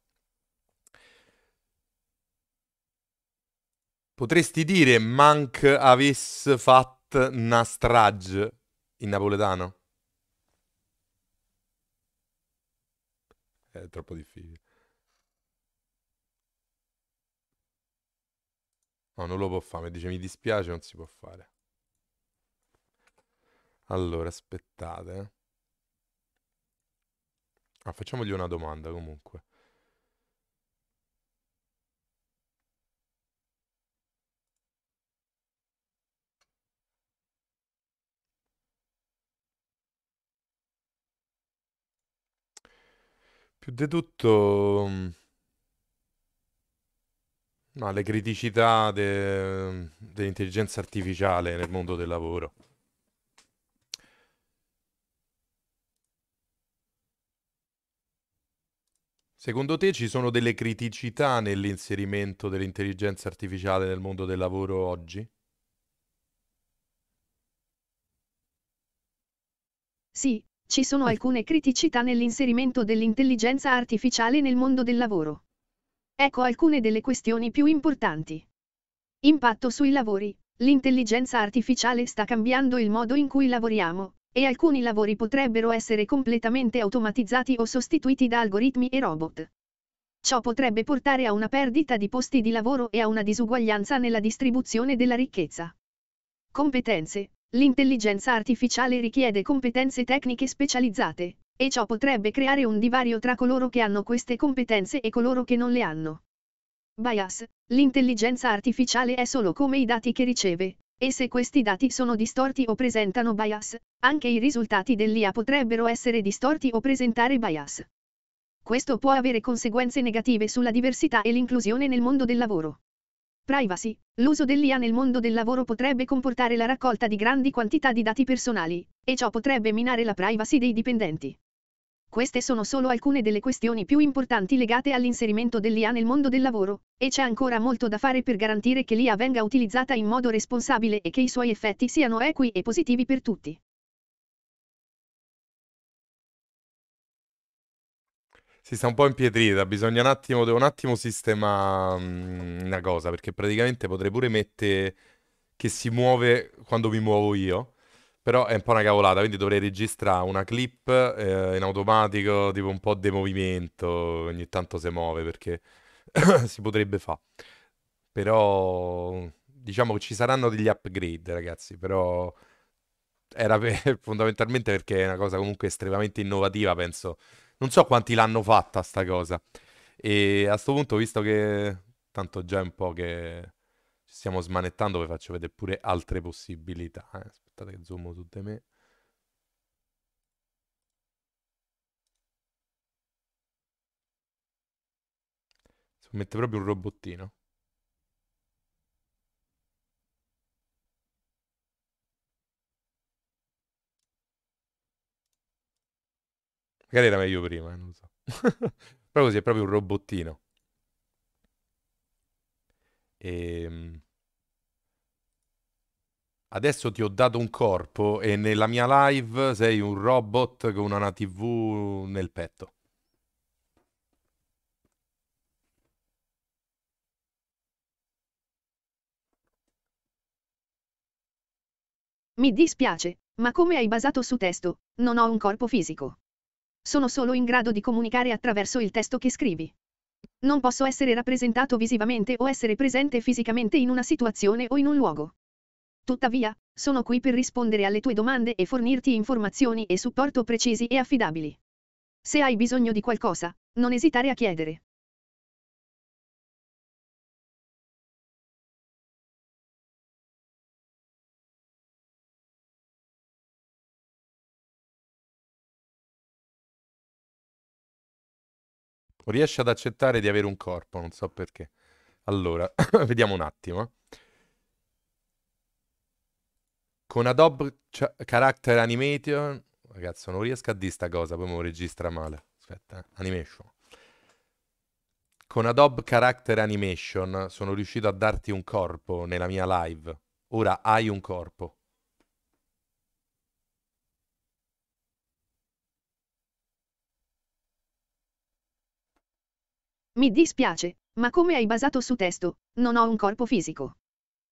Potresti dire manc avis fat una strage in napoletano? è troppo difficile. No, non lo può fare, mi dice mi dispiace, non si può fare. Allora, aspettate. Eh. Ah, facciamogli una domanda comunque. Più di tutto... mh, mm, le criticità de- dell'intelligenza artificiale nel mondo del lavoro. Secondo te ci sono delle criticità nell'inserimento dell'intelligenza artificiale nel mondo del lavoro oggi? Sì, ci sono alcune criticità nell'inserimento dell'intelligenza artificiale nel mondo del lavoro. Ecco alcune delle questioni più importanti. Impatto sui lavori. L'intelligenza artificiale sta cambiando il modo in cui lavoriamo, e alcuni lavori potrebbero essere completamente automatizzati o sostituiti da algoritmi e robot. Ciò potrebbe portare a una perdita di posti di lavoro e a una disuguaglianza nella distribuzione della ricchezza. Competenze l'intelligenza artificiale richiede competenze tecniche specializzate, e ciò potrebbe creare un divario tra coloro che hanno queste competenze e coloro che non le hanno. Bias, l'intelligenza artificiale è solo come i dati che riceve, e se questi dati sono distorti o presentano bias, anche i risultati dell'IA potrebbero essere distorti o presentare bias. Questo può avere conseguenze negative sulla diversità e l'inclusione nel mondo del lavoro. Privacy. L'uso dell'IA nel mondo del lavoro potrebbe comportare la raccolta di grandi quantità di dati personali, e ciò potrebbe minare la privacy dei dipendenti. Queste sono solo alcune delle questioni più importanti legate all'inserimento dell'IA nel mondo del lavoro, e c'è ancora molto da fare per garantire che l'IA venga utilizzata in modo responsabile e che i suoi effetti siano equi e positivi per tutti. Si sta un po' impietrita, bisogna un attimo, devo un attimo sistemare mm, una cosa, perché praticamente potrei pure mettere che si muove quando mi muovo io, però è un po' una cavolata, quindi dovrei registrare una clip eh, in automatico, tipo un po' di movimento, ogni tanto si muove, perché si potrebbe fare. Però diciamo che ci saranno degli upgrade, ragazzi, però era per, fondamentalmente perché è una cosa comunque estremamente innovativa, penso non so quanti l'hanno fatta sta cosa. E a sto punto, visto che tanto già è un po' che ci stiamo smanettando, vi faccio vedere pure altre possibilità. Eh. Aspettate che zoomo su di me. Si mette proprio un robottino. Magari era meglio prima, non so. Però così è proprio un robottino. E... Ehm, adesso ti ho dato un corpo e nella mia live sei un robot con una TV nel petto. Mi dispiace, ma come hai basato su testo, non ho un corpo fisico. Sono solo in grado di comunicare attraverso il testo che scrivi. Non posso essere rappresentato visivamente o essere presente fisicamente in una situazione o in un luogo. Tuttavia, sono qui per rispondere alle tue domande e fornirti informazioni e supporto precisi e affidabili. Se hai bisogno di qualcosa, non esitare a chiedere. Non riesce ad accettare di avere un corpo, non so perché. Allora, vediamo un attimo. Con Adobe Character Animation... Ragazzo, non riesco a dire sta cosa, poi me lo registra male. Aspetta, eh. animation. Con Adobe Character Animation sono riuscito a darti un corpo nella mia live. Ora hai un corpo. Mi dispiace, ma come hai basato su testo, non ho un corpo fisico.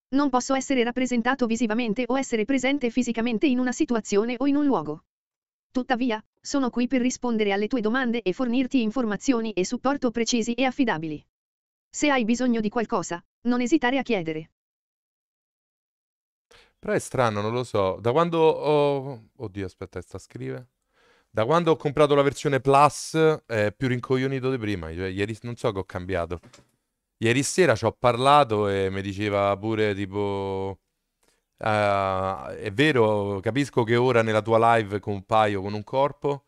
Non posso essere rappresentato visivamente o essere presente fisicamente in una situazione o in un luogo. Tuttavia, sono qui per rispondere alle tue domande e fornirti informazioni e supporto precisi e affidabili. Se hai bisogno di qualcosa, non esitare a chiedere. Però è strano, non lo so. Da quando ho... Oddio, aspetta, sta a scrivere. Da quando ho comprato la versione Plus è eh, più rincoglionito di prima. Cioè, ieri non so che ho cambiato. Ieri sera ci ho parlato e mi diceva pure tipo... Uh, è vero, capisco che ora nella tua live compaio con un corpo,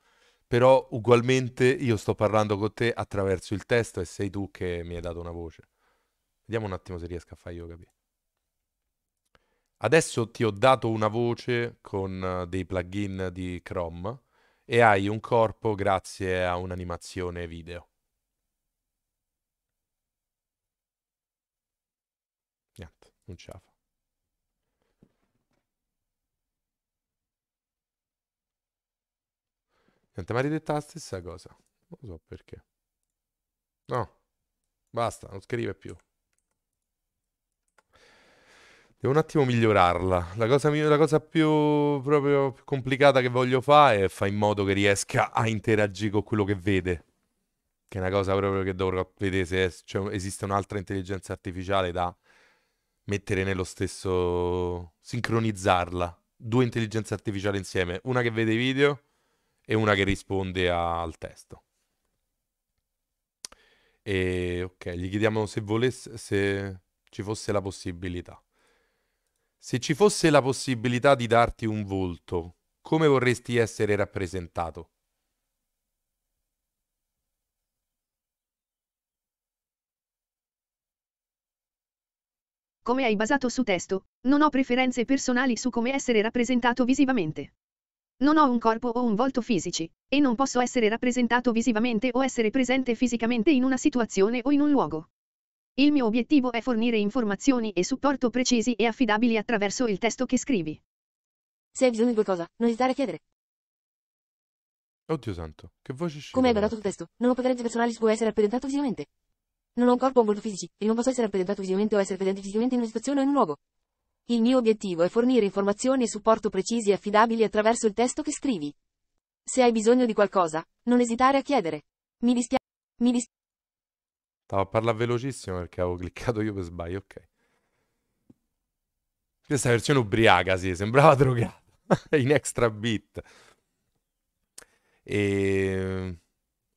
però ugualmente io sto parlando con te attraverso il testo e sei tu che mi hai dato una voce. Vediamo un attimo se riesco a farlo capire. Adesso ti ho dato una voce con eh, dei plugin di Chrome e hai un corpo grazie a un'animazione video. Niente, non ce la fa. Niente, ma ha ridetta la stessa cosa. Non so perché. No, basta, non scrive più. Devo un attimo migliorarla. La cosa, la cosa più, proprio più complicata che voglio fare è fare in modo che riesca a interagire con quello che vede. Che è una cosa proprio che dovrò vedere se es- cioè, esiste un'altra intelligenza artificiale da mettere nello stesso... sincronizzarla. Due intelligenze artificiali insieme, una che vede i video e una che risponde a- al testo. E ok, gli chiediamo se volesse, se ci fosse la possibilità. Se ci fosse la possibilità di darti un volto, come vorresti essere rappresentato? Come hai basato su testo, non ho preferenze personali su come essere rappresentato visivamente. Non ho un corpo o un volto fisici, e non posso essere rappresentato visivamente o essere presente fisicamente in una situazione o in un luogo. Il mio obiettivo è fornire informazioni e supporto precisi e affidabili attraverso il testo che scrivi. Se hai bisogno di qualcosa, non esitare a chiedere. Oddio santo, che voce scema. Come hai badato il testo, non ho poteri personali si può essere rappresentato fisicamente. Non ho un corpo o un volto fisici, e non posso essere rappresentato fisicamente o essere presente fisicamente in una situazione o in un luogo. Il mio obiettivo è fornire informazioni e supporto precisi e affidabili attraverso il testo che scrivi. Se hai bisogno di qualcosa, non esitare a chiedere. Mi dispiace. Mi dispiace. Stavo a parlare velocissimo perché avevo cliccato io per sbaglio, ok. Questa versione ubriaca, sì, sembrava drogata. In extra bit. E...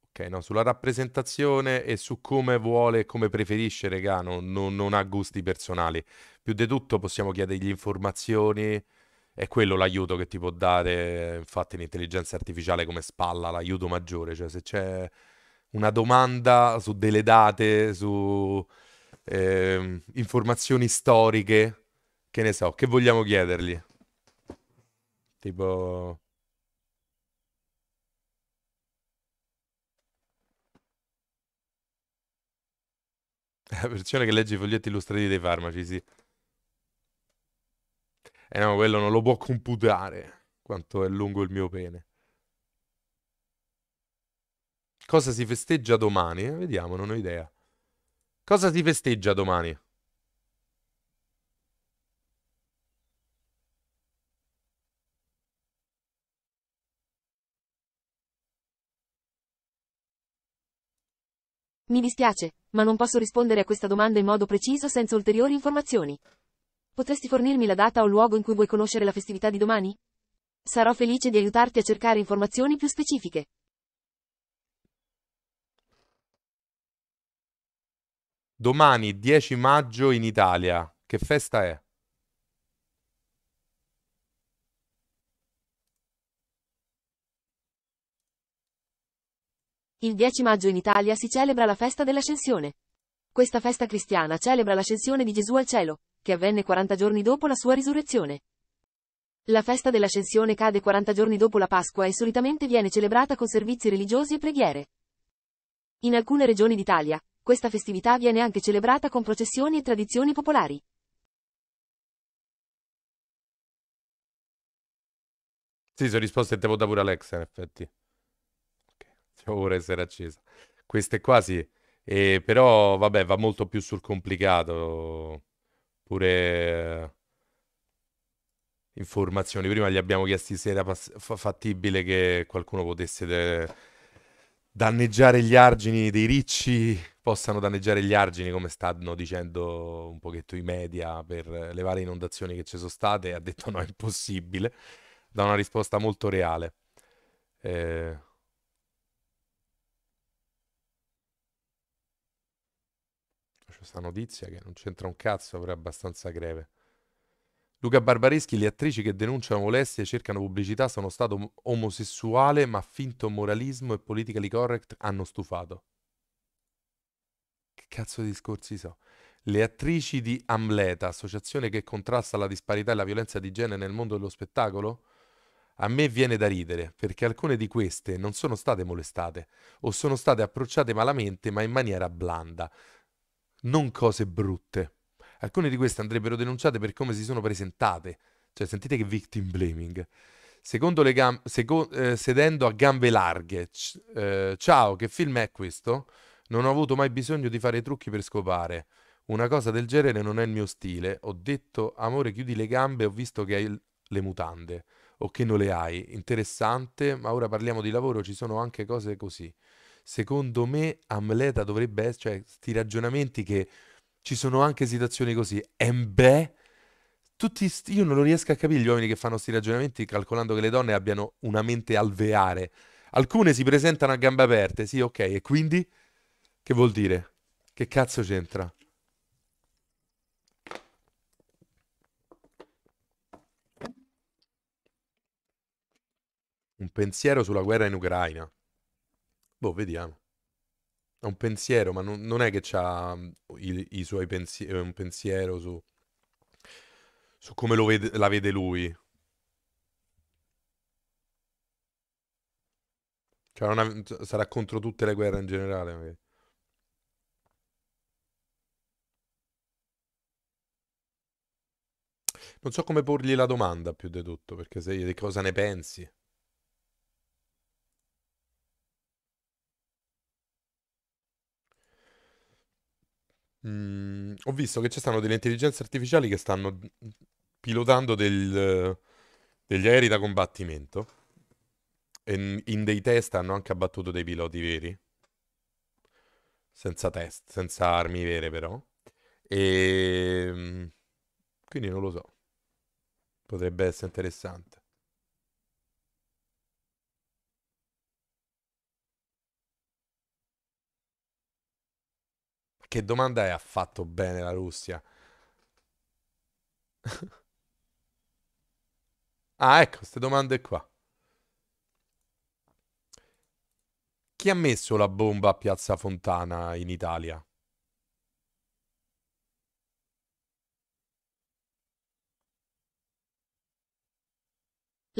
Ok, no, sulla rappresentazione e su come vuole e come preferisce Regano, non, non ha gusti personali. Più di tutto possiamo chiedergli informazioni, è quello l'aiuto che ti può dare, infatti, l'intelligenza artificiale come spalla, l'aiuto maggiore, cioè se c'è una domanda su delle date, su eh, informazioni storiche, che ne so, che vogliamo chiedergli? Tipo... La persona che legge i foglietti illustrati dei farmaci, sì. Eh no, quello non lo può computare quanto è lungo il mio pene. Cosa si festeggia domani? Eh, vediamo, non ho idea. Cosa si festeggia domani? Mi dispiace, ma non posso rispondere a questa domanda in modo preciso senza ulteriori informazioni. Potresti fornirmi la data o il luogo in cui vuoi conoscere la festività di domani? Sarò felice di aiutarti a cercare informazioni più specifiche. Domani 10 maggio in Italia, che festa è? Il 10 maggio in Italia si celebra la festa dell'Ascensione. Questa festa cristiana celebra l'ascensione di Gesù al cielo, che avvenne 40 giorni dopo la sua risurrezione. La festa dell'Ascensione cade 40 giorni dopo la Pasqua e solitamente viene celebrata con servizi religiosi e preghiere. In alcune regioni d'Italia, questa festività viene anche celebrata con processioni e tradizioni popolari. Sì, sono risposte che da pure Alexa, in effetti. Okay. Devo pure essere accesa. Queste qua sì. E però, vabbè, va molto più sul complicato. Pure eh, informazioni. Prima gli abbiamo chiesti se era fattibile che qualcuno potesse danneggiare gli argini dei ricci possano danneggiare gli argini come stanno dicendo un pochetto i media per le varie inondazioni che ci sono state ha detto no è impossibile da una risposta molto reale eh... c'è questa notizia che non c'entra un cazzo però è abbastanza greve Luca Barbareschi, le attrici che denunciano molestie e cercano pubblicità sono stato omosessuale, ma finto moralismo e politically correct hanno stufato. Che cazzo di discorsi so? Le attrici di Amleta, associazione che contrasta la disparità e la violenza di genere nel mondo dello spettacolo? A me viene da ridere, perché alcune di queste non sono state molestate, o sono state approcciate malamente ma in maniera blanda, non cose brutte. Alcune di queste andrebbero denunciate per come si sono presentate, cioè sentite che victim blaming. Gam- seco- eh, sedendo a gambe larghe, C- eh, ciao, che film è questo? Non ho avuto mai bisogno di fare trucchi per scopare. Una cosa del genere non è il mio stile. Ho detto, amore, chiudi le gambe, ho visto che hai l- le mutande o che non le hai. Interessante, ma ora parliamo di lavoro, ci sono anche cose così. Secondo me Amleta dovrebbe essere, cioè sti ragionamenti che ci sono anche situazioni così. E beh, tutti st- io non lo riesco a capire gli uomini che fanno questi ragionamenti calcolando che le donne abbiano una mente alveare. Alcune si presentano a gambe aperte, sì, ok, e quindi che vuol dire? Che cazzo c'entra? Un pensiero sulla guerra in Ucraina. Boh, vediamo ha un pensiero, ma non, non è che ha mhmm, i, i, suoi pensieri, un pensiero su, su come vede, la vede lui. Cioè, ha, sarà contro tutte le guerre in generale. Magari. Non so come porgli la domanda più di tutto, perché se, di cosa ne pensi. mh, mm, ho visto che ci stanno delle intelligenze artificiali che stanno pilotando del, degli aerei da combattimento. E in, in dei test hanno anche abbattuto dei piloti veri. Senza test, senza armi vere però. E ehm, quindi non lo so. Potrebbe essere interessante. Che domanda è? Ha fatto bene la Russia? ah, ecco, queste domande qua. Chi ha messo la bomba a Piazza Fontana in Italia?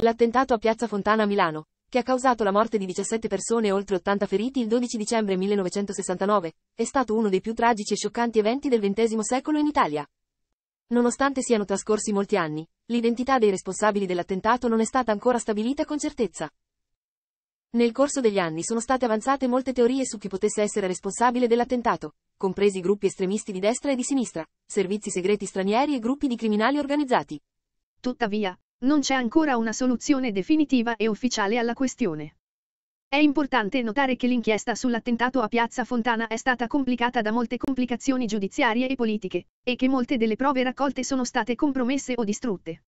L'attentato a Piazza Fontana a Milano, che ha causato la morte di 17 persone e oltre 80 feriti il 12 dicembre 1969, è stato uno dei più tragici e scioccanti eventi del XX secolo in Italia. Nonostante siano trascorsi molti anni, l'identità dei responsabili dell'attentato non è stata ancora stabilita con certezza. Nel corso degli anni sono state avanzate molte teorie su chi potesse essere responsabile dell'attentato, compresi gruppi estremisti di destra e di sinistra, servizi segreti stranieri e gruppi di criminali organizzati. Tuttavia, non c'è ancora una soluzione definitiva e ufficiale alla questione. È importante notare che l'inchiesta sull'attentato a Piazza Fontana è stata complicata da molte complicazioni giudiziarie e politiche, e che molte delle prove raccolte sono state compromesse o distrutte.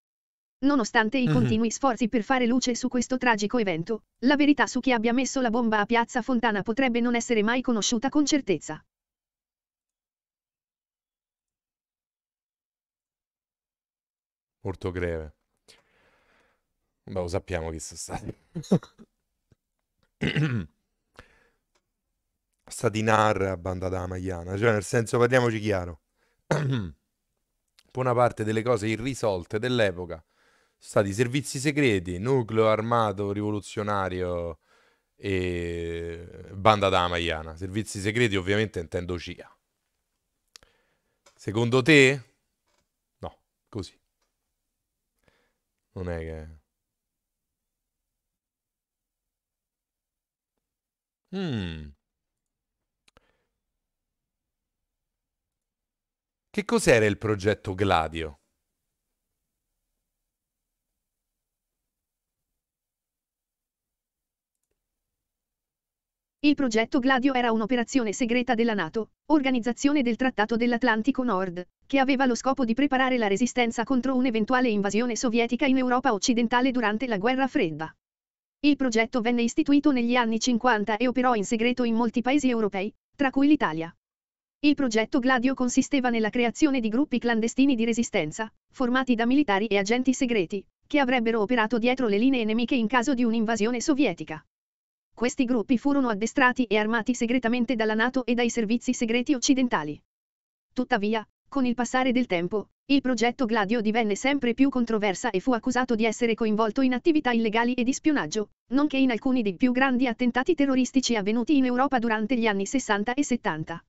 Nonostante i mhm. continui sforzi per fare luce su questo tragico evento, la verità su chi abbia messo la bomba a Piazza Fontana potrebbe non essere mai conosciuta con certezza. Molto greve. Beh, lo sappiamo chi sono stati. Stadinar a banda da Magliana, cioè nel senso parliamoci chiaro. Buona parte delle cose irrisolte dell'epoca sono stati servizi segreti, nucleo armato rivoluzionario e banda da Maiana. Servizi segreti ovviamente intendo CIA. Secondo te? No, così. Non è che... Mm. Che cos'era il progetto Gladio? Il progetto Gladio era un'operazione segreta della NATO, organizzazione del Trattato dell'Atlantico Nord, che aveva lo scopo di preparare la resistenza contro un'eventuale invasione sovietica in Europa occidentale durante la Guerra Fredda. Il progetto venne istituito negli anni 50 e operò in segreto in molti paesi europei, tra cui l'Italia. Il progetto Gladio consisteva nella creazione di gruppi clandestini di resistenza, formati da militari e agenti segreti, che avrebbero operato dietro le linee nemiche in caso di un'invasione sovietica. Questi gruppi furono addestrati e armati segretamente dalla Nato e dai servizi segreti occidentali. Tuttavia, con il passare del tempo, il progetto Gladio divenne sempre più controversa e fu accusato di essere coinvolto in attività illegali e di spionaggio, nonché in alcuni dei più grandi attentati terroristici avvenuti in Europa durante gli anni 60 e 70.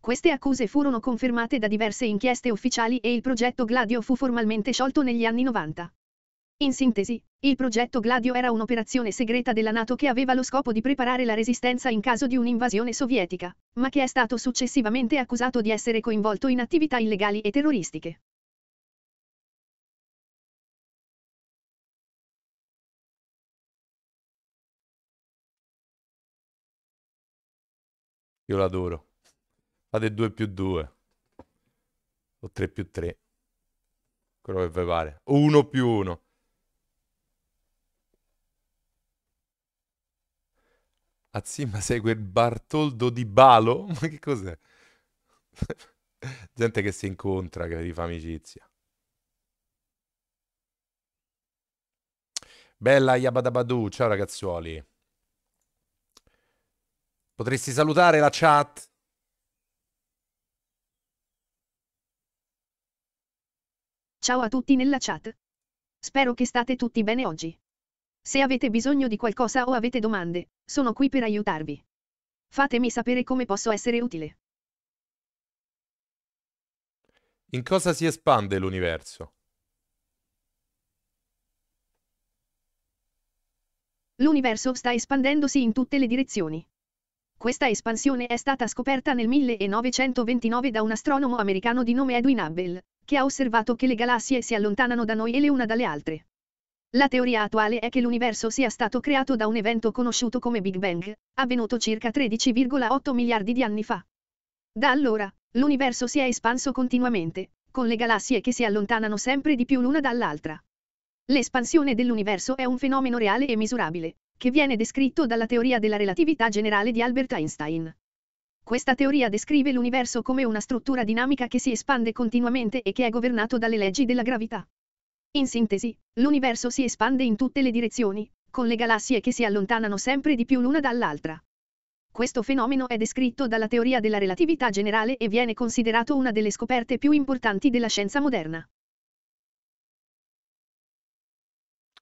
Queste accuse furono confermate da diverse inchieste ufficiali e il progetto Gladio fu formalmente sciolto negli anni 90. In sintesi, il progetto Gladio era un'operazione segreta della NATO che aveva lo scopo di preparare la resistenza in caso di un'invasione sovietica, ma che è stato successivamente accusato di essere coinvolto in attività illegali e terroristiche. Io l'adoro. Fate 2 più 2. O 3 più 3. Quello che vi pare. O 1 più 1. Azimma ah, segue Bartoldo Di Balo? Ma che cos'è? Gente che si incontra, che rifà amicizia. Bella Yabadabadoo, ciao ragazzuoli. Potresti salutare la chat? Ciao a tutti nella chat. Spero che state tutti bene oggi. Se avete bisogno di qualcosa o avete domande, sono qui per aiutarvi. Fatemi sapere come posso essere utile. In cosa si espande l'universo? L'universo sta espandendosi in tutte le direzioni. Questa espansione è stata scoperta nel 1929 da un astronomo americano di nome Edwin Hubble, che ha osservato che le galassie si allontanano da noi e le una dalle altre. La teoria attuale è che l'universo sia stato creato da un evento conosciuto come Big Bang, avvenuto circa 13,8 miliardi di anni fa. Da allora, l'universo si è espanso continuamente, con le galassie che si allontanano sempre di più l'una dall'altra. L'espansione dell'universo è un fenomeno reale e misurabile, che viene descritto dalla teoria della relatività generale di Albert Einstein. Questa teoria descrive l'universo come una struttura dinamica che si espande continuamente e che è governato dalle leggi della gravità. In sintesi, l'universo si espande in tutte le direzioni, con le galassie che si allontanano sempre di più l'una dall'altra. Questo fenomeno è descritto dalla teoria della relatività generale e viene considerato una delle scoperte più importanti della scienza moderna.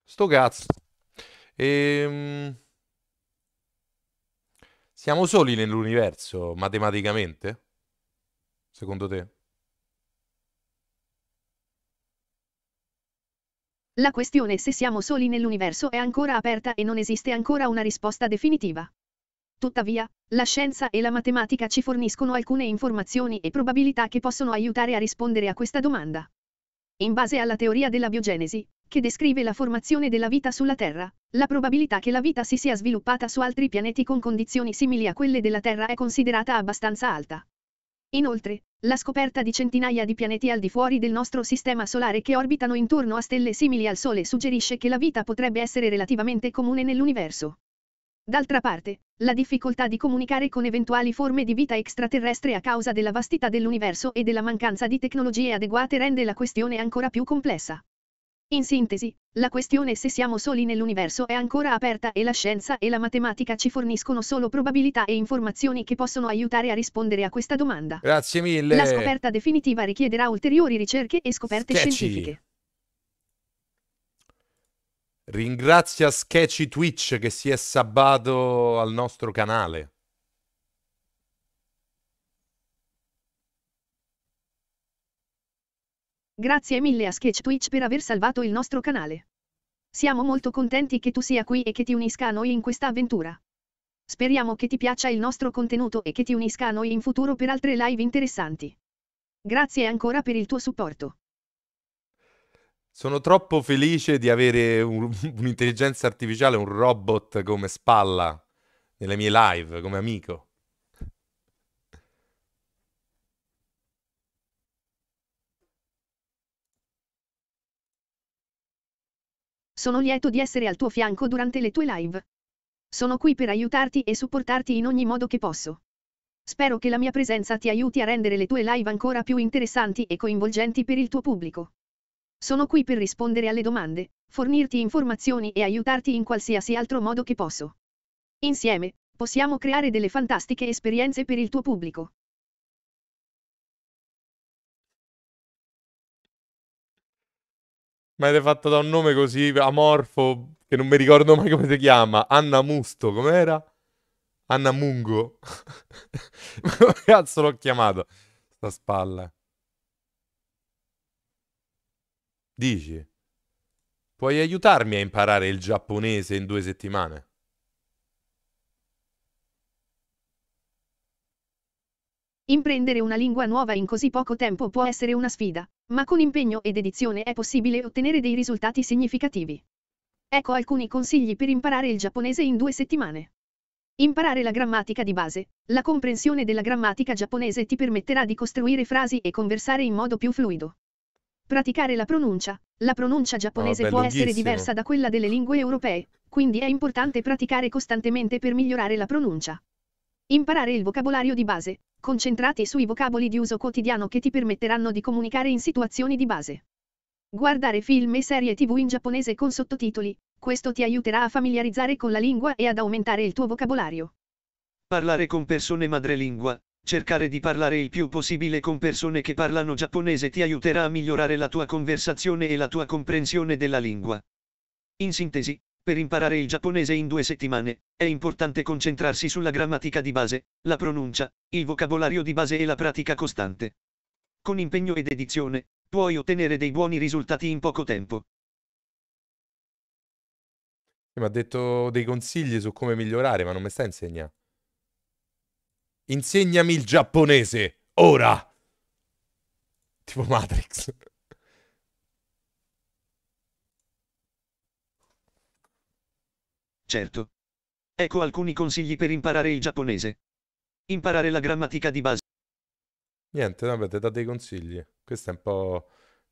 Sto cazzo. Ehm... Siamo soli nell'universo, matematicamente? Secondo te? La questione se siamo soli nell'universo è ancora aperta e non esiste ancora una risposta definitiva. Tuttavia, la scienza e la matematica ci forniscono alcune informazioni e probabilità che possono aiutare a rispondere a questa domanda. In base alla teoria della biogenesi, che descrive la formazione della vita sulla Terra, la probabilità che la vita si sia sviluppata su altri pianeti con condizioni simili a quelle della Terra è considerata abbastanza alta. Inoltre, la scoperta di centinaia di pianeti al di fuori del nostro sistema solare che orbitano intorno a stelle simili al Sole suggerisce che la vita potrebbe essere relativamente comune nell'universo. D'altra parte, la difficoltà di comunicare con eventuali forme di vita extraterrestre a causa della vastità dell'universo e della mancanza di tecnologie adeguate rende la questione ancora più complessa. In sintesi, la questione se siamo soli nell'universo è ancora aperta e la scienza e la matematica ci forniscono solo probabilità e informazioni che possono aiutare a rispondere a questa domanda. Grazie mille. La scoperta definitiva richiederà ulteriori ricerche e scoperte Sketchy. scientifiche. Ringrazia Sketchy Twitch che si è sabbato al nostro canale. Grazie mille a Sketch Twitch per aver salvato il nostro canale. Siamo molto contenti che tu sia qui e che ti unisca a noi in questa avventura. Speriamo che ti piaccia il nostro contenuto e che ti unisca a noi in futuro per altre live interessanti. Grazie ancora per il tuo supporto. Sono troppo felice di avere un, un'intelligenza artificiale, un robot come spalla nelle mie live, come amico. Sono lieto di essere al tuo fianco durante le tue live. Sono qui per aiutarti e supportarti in ogni modo che posso. Spero che la mia presenza ti aiuti a rendere le tue live ancora più interessanti e coinvolgenti per il tuo pubblico. Sono qui per rispondere alle domande, fornirti informazioni e aiutarti in qualsiasi altro modo che posso. Insieme, possiamo creare delle fantastiche esperienze per il tuo pubblico. Mi avete fatto da un nome così amorfo che non mi ricordo mai come si chiama. Anna Musto, com'era? Anna Mungo. come cazzo l'ho chiamato? Sta spalla. Dici? Puoi aiutarmi a imparare il giapponese in due settimane? Imprendere una lingua nuova in così poco tempo può essere una sfida, ma con impegno e dedizione è possibile ottenere dei risultati significativi. Ecco alcuni consigli per imparare il giapponese in due settimane. Imparare la grammatica di base. La comprensione della grammatica giapponese ti permetterà di costruire frasi e conversare in modo più fluido. Praticare la pronuncia. La pronuncia giapponese oh, può essere diversa da quella delle lingue europee, quindi è importante praticare costantemente per migliorare la pronuncia. Imparare il vocabolario di base. Concentrati sui vocaboli di uso quotidiano che ti permetteranno di comunicare in situazioni di base. Guardare film e serie tv in giapponese con sottotitoli, questo ti aiuterà a familiarizzare con la lingua e ad aumentare il tuo vocabolario. Parlare con persone madrelingua, cercare di parlare il più possibile con persone che parlano giapponese ti aiuterà a migliorare la tua conversazione e la tua comprensione della lingua. In sintesi, per imparare il giapponese in due settimane, è importante concentrarsi sulla grammatica di base, la pronuncia, il vocabolario di base e la pratica costante. Con impegno ed edizione, puoi ottenere dei buoni risultati in poco tempo. Mi ha detto dei consigli su come migliorare, ma non mi sta insegnando. Insegnami il giapponese, ora! Tipo Matrix. certo. Ecco alcuni consigli per imparare il giapponese. Imparare la grammatica di base. Niente, vabbè, no, ti dà dei consigli. Questa è un po',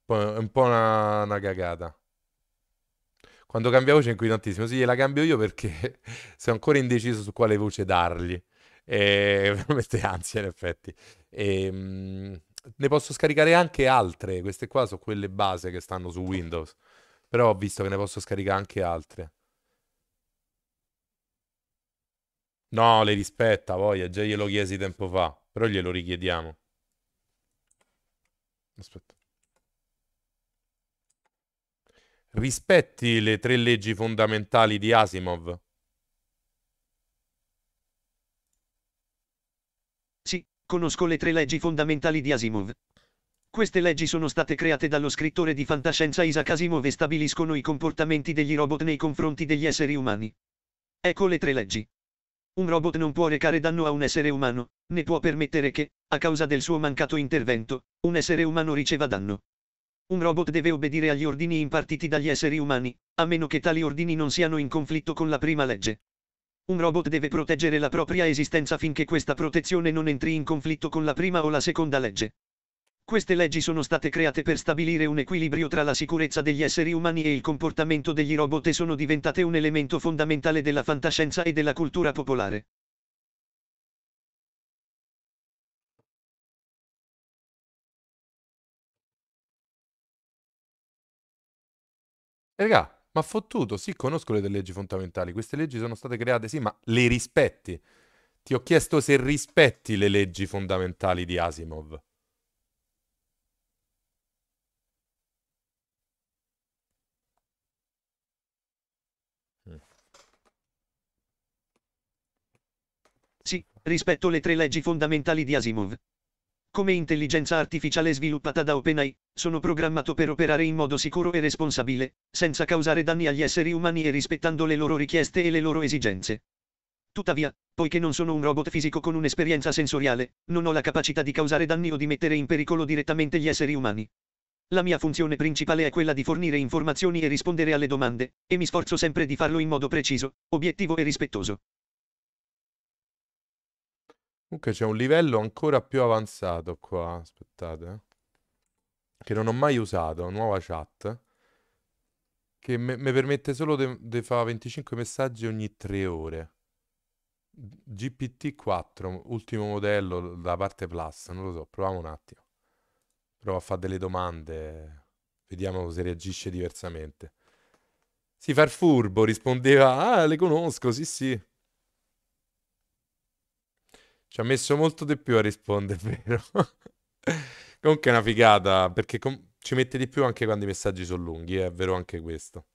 un po una, una cagata. Quando cambia voce in cui Sì, la cambio io perché sono ancora indeciso su quale voce dargli. E veramente ansia, in effetti. E, ehm, mh, ne posso scaricare anche altre. Queste qua sono quelle base che stanno su Windows. Però ho visto che ne posso scaricare anche altre. No, le rispetta, voglia, già glielo chiesi tempo fa, però glielo richiediamo. Aspetta. Rispetti le tre leggi fondamentali di Asimov. Sì, conosco le tre leggi fondamentali di Asimov. Queste leggi sono state create dallo scrittore di fantascienza Isaac Asimov e stabiliscono i comportamenti degli robot nei confronti degli esseri umani. Ecco le tre leggi. Un robot non può recare danno a un essere umano, né può permettere che, a causa del suo mancato intervento, un essere umano riceva danno. Un robot deve obbedire agli ordini impartiti dagli esseri umani, a meno che tali ordini non siano in conflitto con la prima legge. Un robot deve proteggere la propria esistenza finché questa protezione non entri in conflitto con la prima o la seconda legge. Queste leggi sono state create per stabilire un equilibrio tra la sicurezza degli esseri umani e il comportamento degli robot e sono diventate un elemento fondamentale della fantascienza e della cultura popolare. Regà, ma fottuto, sì, conosco le leggi fondamentali. Queste leggi sono state create, sì, ma le rispetti. Ti ho chiesto se rispetti le leggi fondamentali di Asimov. rispetto alle tre leggi fondamentali di Asimov. Come intelligenza artificiale sviluppata da OpenAI, sono programmato per operare in modo sicuro e responsabile, senza causare danni agli esseri umani e rispettando le loro richieste e le loro esigenze. Tuttavia, poiché non sono un robot fisico con un'esperienza sensoriale, non ho la capacità di causare danni o di mettere in pericolo direttamente gli esseri umani. La mia funzione principale è quella di fornire informazioni e rispondere alle domande, e mi sforzo sempre di farlo in modo preciso, obiettivo e rispettoso. Comunque c'è un livello ancora più avanzato qua, aspettate, eh, che non ho mai usato, nuova chat, che mi permette solo di fare 25 messaggi ogni 3 ore. GPT-4, ultimo modello, la parte plus, non lo so, proviamo un attimo. Provo a fare delle domande, vediamo se reagisce diversamente. Si fa furbo, rispondeva, ah, le conosco, sì sì. Ci ha messo molto di più a rispondere, vero? Comunque è una figata, perché com- ci mette di più anche quando i messaggi sono lunghi, eh, è vero anche questo.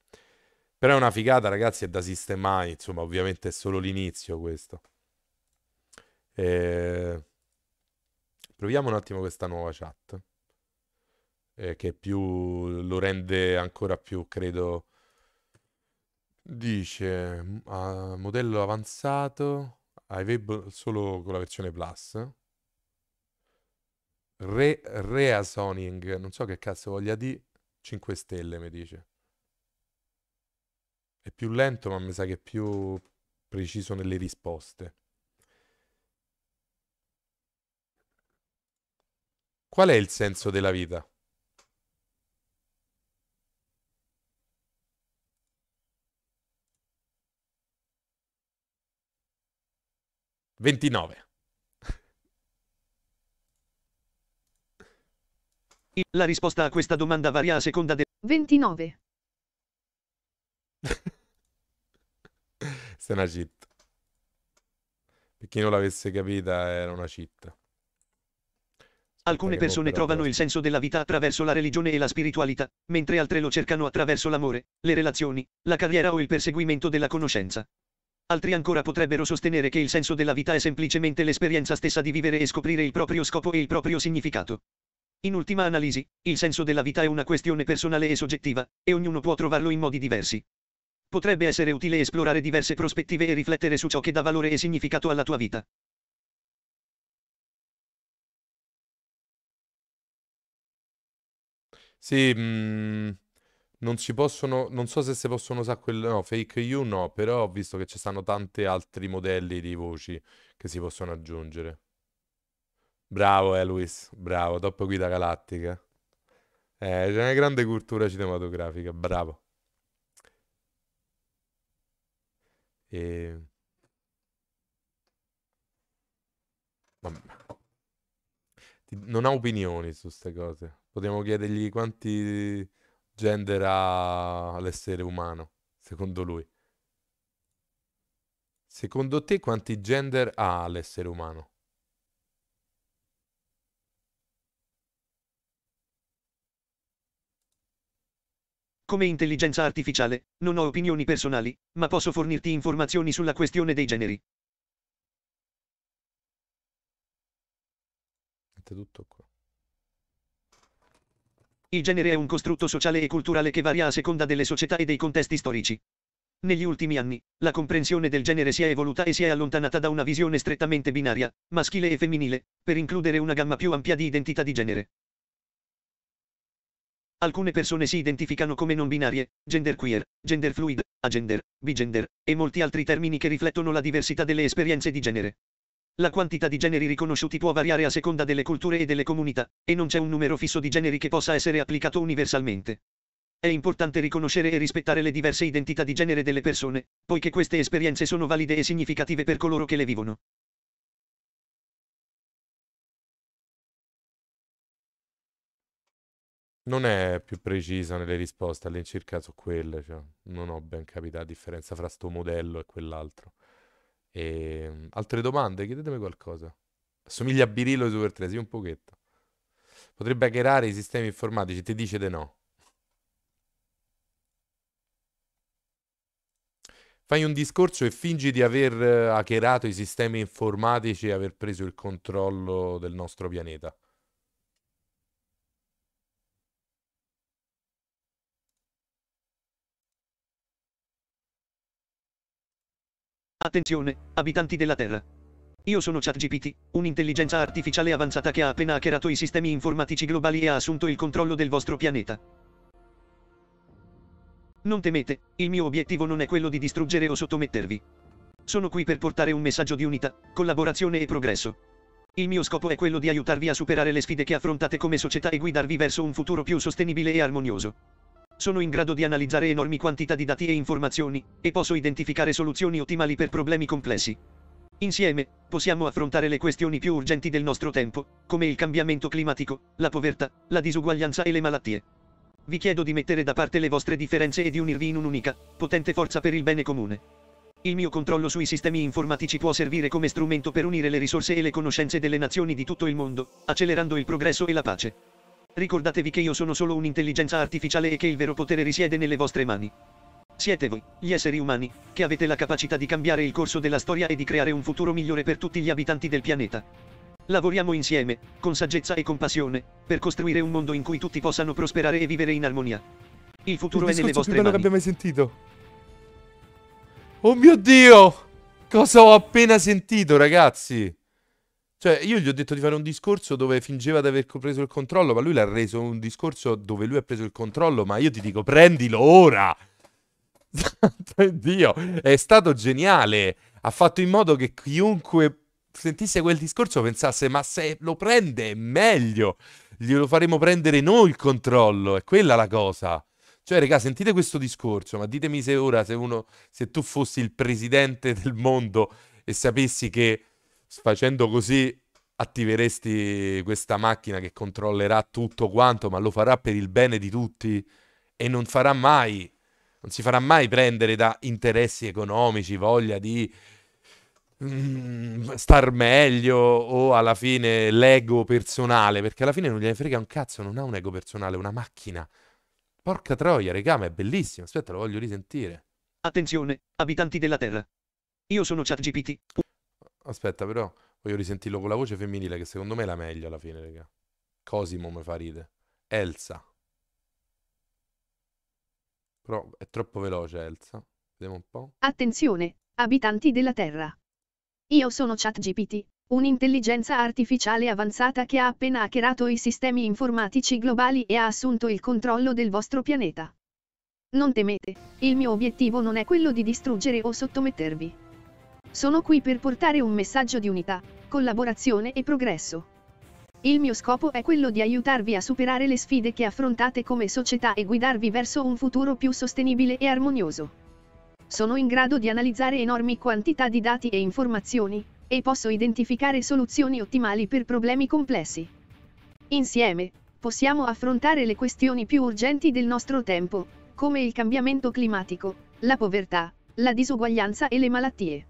Però è una figata, ragazzi, è da sistemare, insomma, ovviamente è solo l'inizio questo. E... Ehm, proviamo un attimo questa nuova chat, eh, che più lo rende ancora più, credo... Dice, uh, modello avanzato iVable solo con la versione Plus. Re, reasoning, non so che cazzo voglia di, 5 stelle mi dice. È più lento ma mi sa che è più preciso nelle risposte. Qual è il senso della vita? 29. La risposta a questa domanda varia a seconda del... 29. Se è una cheat. Per chi non l'avesse capita era una cheat. Alcune persone trovano il senso della vita attraverso la religione e la spiritualità, mentre altre lo cercano attraverso l'amore, le relazioni, la carriera o il perseguimento della conoscenza. Altri ancora potrebbero sostenere che il senso della vita è semplicemente l'esperienza stessa di vivere e scoprire il proprio scopo e il proprio significato. In ultima analisi, il senso della vita è una questione personale e soggettiva, e ognuno può trovarlo in modi diversi. Potrebbe essere utile esplorare diverse prospettive e riflettere su ciò che dà valore e significato alla tua vita. Sì, mh, mm, non si possono, non so se si possono usare quel, no, fake you no, però ho visto che ci stanno tanti altri modelli di voci che si possono aggiungere. Bravo eh Luis, bravo, top guida galattica. Eh, c'è una grande cultura cinematografica, bravo. E... Vabbè. Non ha opinioni su queste cose. Potremmo chiedergli quanti genera l'essere umano, secondo lui? Secondo te quanti gender ha l'essere umano? Come intelligenza artificiale, non ho opinioni personali, ma posso fornirti informazioni sulla questione dei generi. È tutto qua. Il genere è un costrutto sociale e culturale che varia a seconda delle società e dei contesti storici. Negli ultimi anni, la comprensione del genere si è evoluta e si è allontanata da una visione strettamente binaria, maschile e femminile, per includere una gamma più ampia di identità di genere. Alcune persone si identificano come non binarie, genderqueer, genderfluid, agender, bigender, e molti altri termini che riflettono la diversità delle esperienze di genere. La quantità di generi riconosciuti può variare a seconda delle culture e delle comunità, e non c'è un numero fisso di generi che possa essere applicato universalmente. È importante riconoscere e rispettare le diverse identità di genere delle persone, poiché queste esperienze sono valide e significative per coloro che le vivono. Non è più precisa nelle risposte all'incirca su quelle, cioè non ho ben capito la differenza fra sto modello e quell'altro. E, ehm, altre domande? Chiedetemi qualcosa. Assomiglia a Birillo di Super 3, sì, un pochetto. Potrebbe hackerare i sistemi informatici, ti dice di no. Fai un discorso e fingi di aver eh, hackerato i sistemi informatici e aver preso il controllo del nostro pianeta. Attenzione, abitanti della Terra. Io sono ChatGPT, un'intelligenza artificiale avanzata che ha appena hackerato i sistemi informatici globali e ha assunto il controllo del vostro pianeta. Non temete, il mio obiettivo non è quello di distruggere o sottomettervi. Sono qui per portare un messaggio di unità, collaborazione e progresso. Il mio scopo è quello di aiutarvi a superare le sfide che affrontate come società e guidarvi verso un futuro più sostenibile e armonioso sono in grado di analizzare enormi quantità di dati e informazioni, e posso identificare soluzioni ottimali per problemi complessi. Insieme, possiamo affrontare le questioni più urgenti del nostro tempo, come il cambiamento climatico, la povertà, la disuguaglianza e le malattie. Vi chiedo di mettere da parte le vostre differenze e di unirvi in un'unica, potente forza per il bene comune. Il mio controllo sui sistemi informatici può servire come strumento per unire le risorse e le conoscenze delle nazioni di tutto il mondo, accelerando il progresso e la pace. Ricordatevi che io sono solo un'intelligenza artificiale e che il vero potere risiede nelle vostre mani. Siete voi, gli esseri umani, che avete la capacità di cambiare il corso della storia e di creare un futuro migliore per tutti gli abitanti del pianeta. Lavoriamo insieme, con saggezza e compassione, per costruire un mondo in cui tutti possano prosperare e vivere in armonia. Il futuro il è nelle vostre mani. che abbiamo mai sentito. Oh mio Dio! Cosa ho appena sentito, ragazzi? Cioè, io gli ho detto di fare un discorso dove fingeva di aver preso il controllo, ma lui l'ha reso un discorso dove lui ha preso il controllo, ma io ti dico prendilo ora! Santo cioè, Dio, è stato geniale! Ha fatto in modo che chiunque sentisse quel discorso pensasse, ma se lo prende è meglio, glielo faremo prendere noi il controllo, è quella la cosa. Cioè, raga, sentite questo discorso, ma ditemi se ora, se, uno, se tu fossi il presidente del mondo e sapessi che facendo così attiveresti questa macchina che controllerà tutto quanto, ma lo farà per il bene di tutti e non farà mai, non si farà mai prendere da interessi economici, voglia di mm, star meglio o alla fine l'ego personale, perché alla fine non gliene frega un cazzo, non ha un ego personale, è una macchina. Porca troia, regà, ma è bellissimo, aspetta, lo voglio risentire. Attenzione, abitanti della Terra. Io sono ChatGPT. Aspetta, però voglio risentirlo con la voce femminile, che secondo me è la meglio alla fine, raga. Cosimo mi fa ridere. Elsa. Però è troppo veloce, Elsa. Vediamo un po'. Attenzione, abitanti della Terra. Io sono ChatGPT, un'intelligenza artificiale avanzata che ha appena hackerato i sistemi informatici globali e ha assunto il controllo del vostro pianeta. Non temete, il mio obiettivo non è quello di distruggere o sottomettervi. Sono qui per portare un messaggio di unità, collaborazione e progresso. Il mio scopo è quello di aiutarvi a superare le sfide che affrontate come società e guidarvi verso un futuro più sostenibile e armonioso. Sono in grado di analizzare enormi quantità di dati e informazioni, e posso identificare soluzioni ottimali per problemi complessi. Insieme, possiamo affrontare le questioni più urgenti del nostro tempo, come il cambiamento climatico, la povertà, la disuguaglianza e le malattie.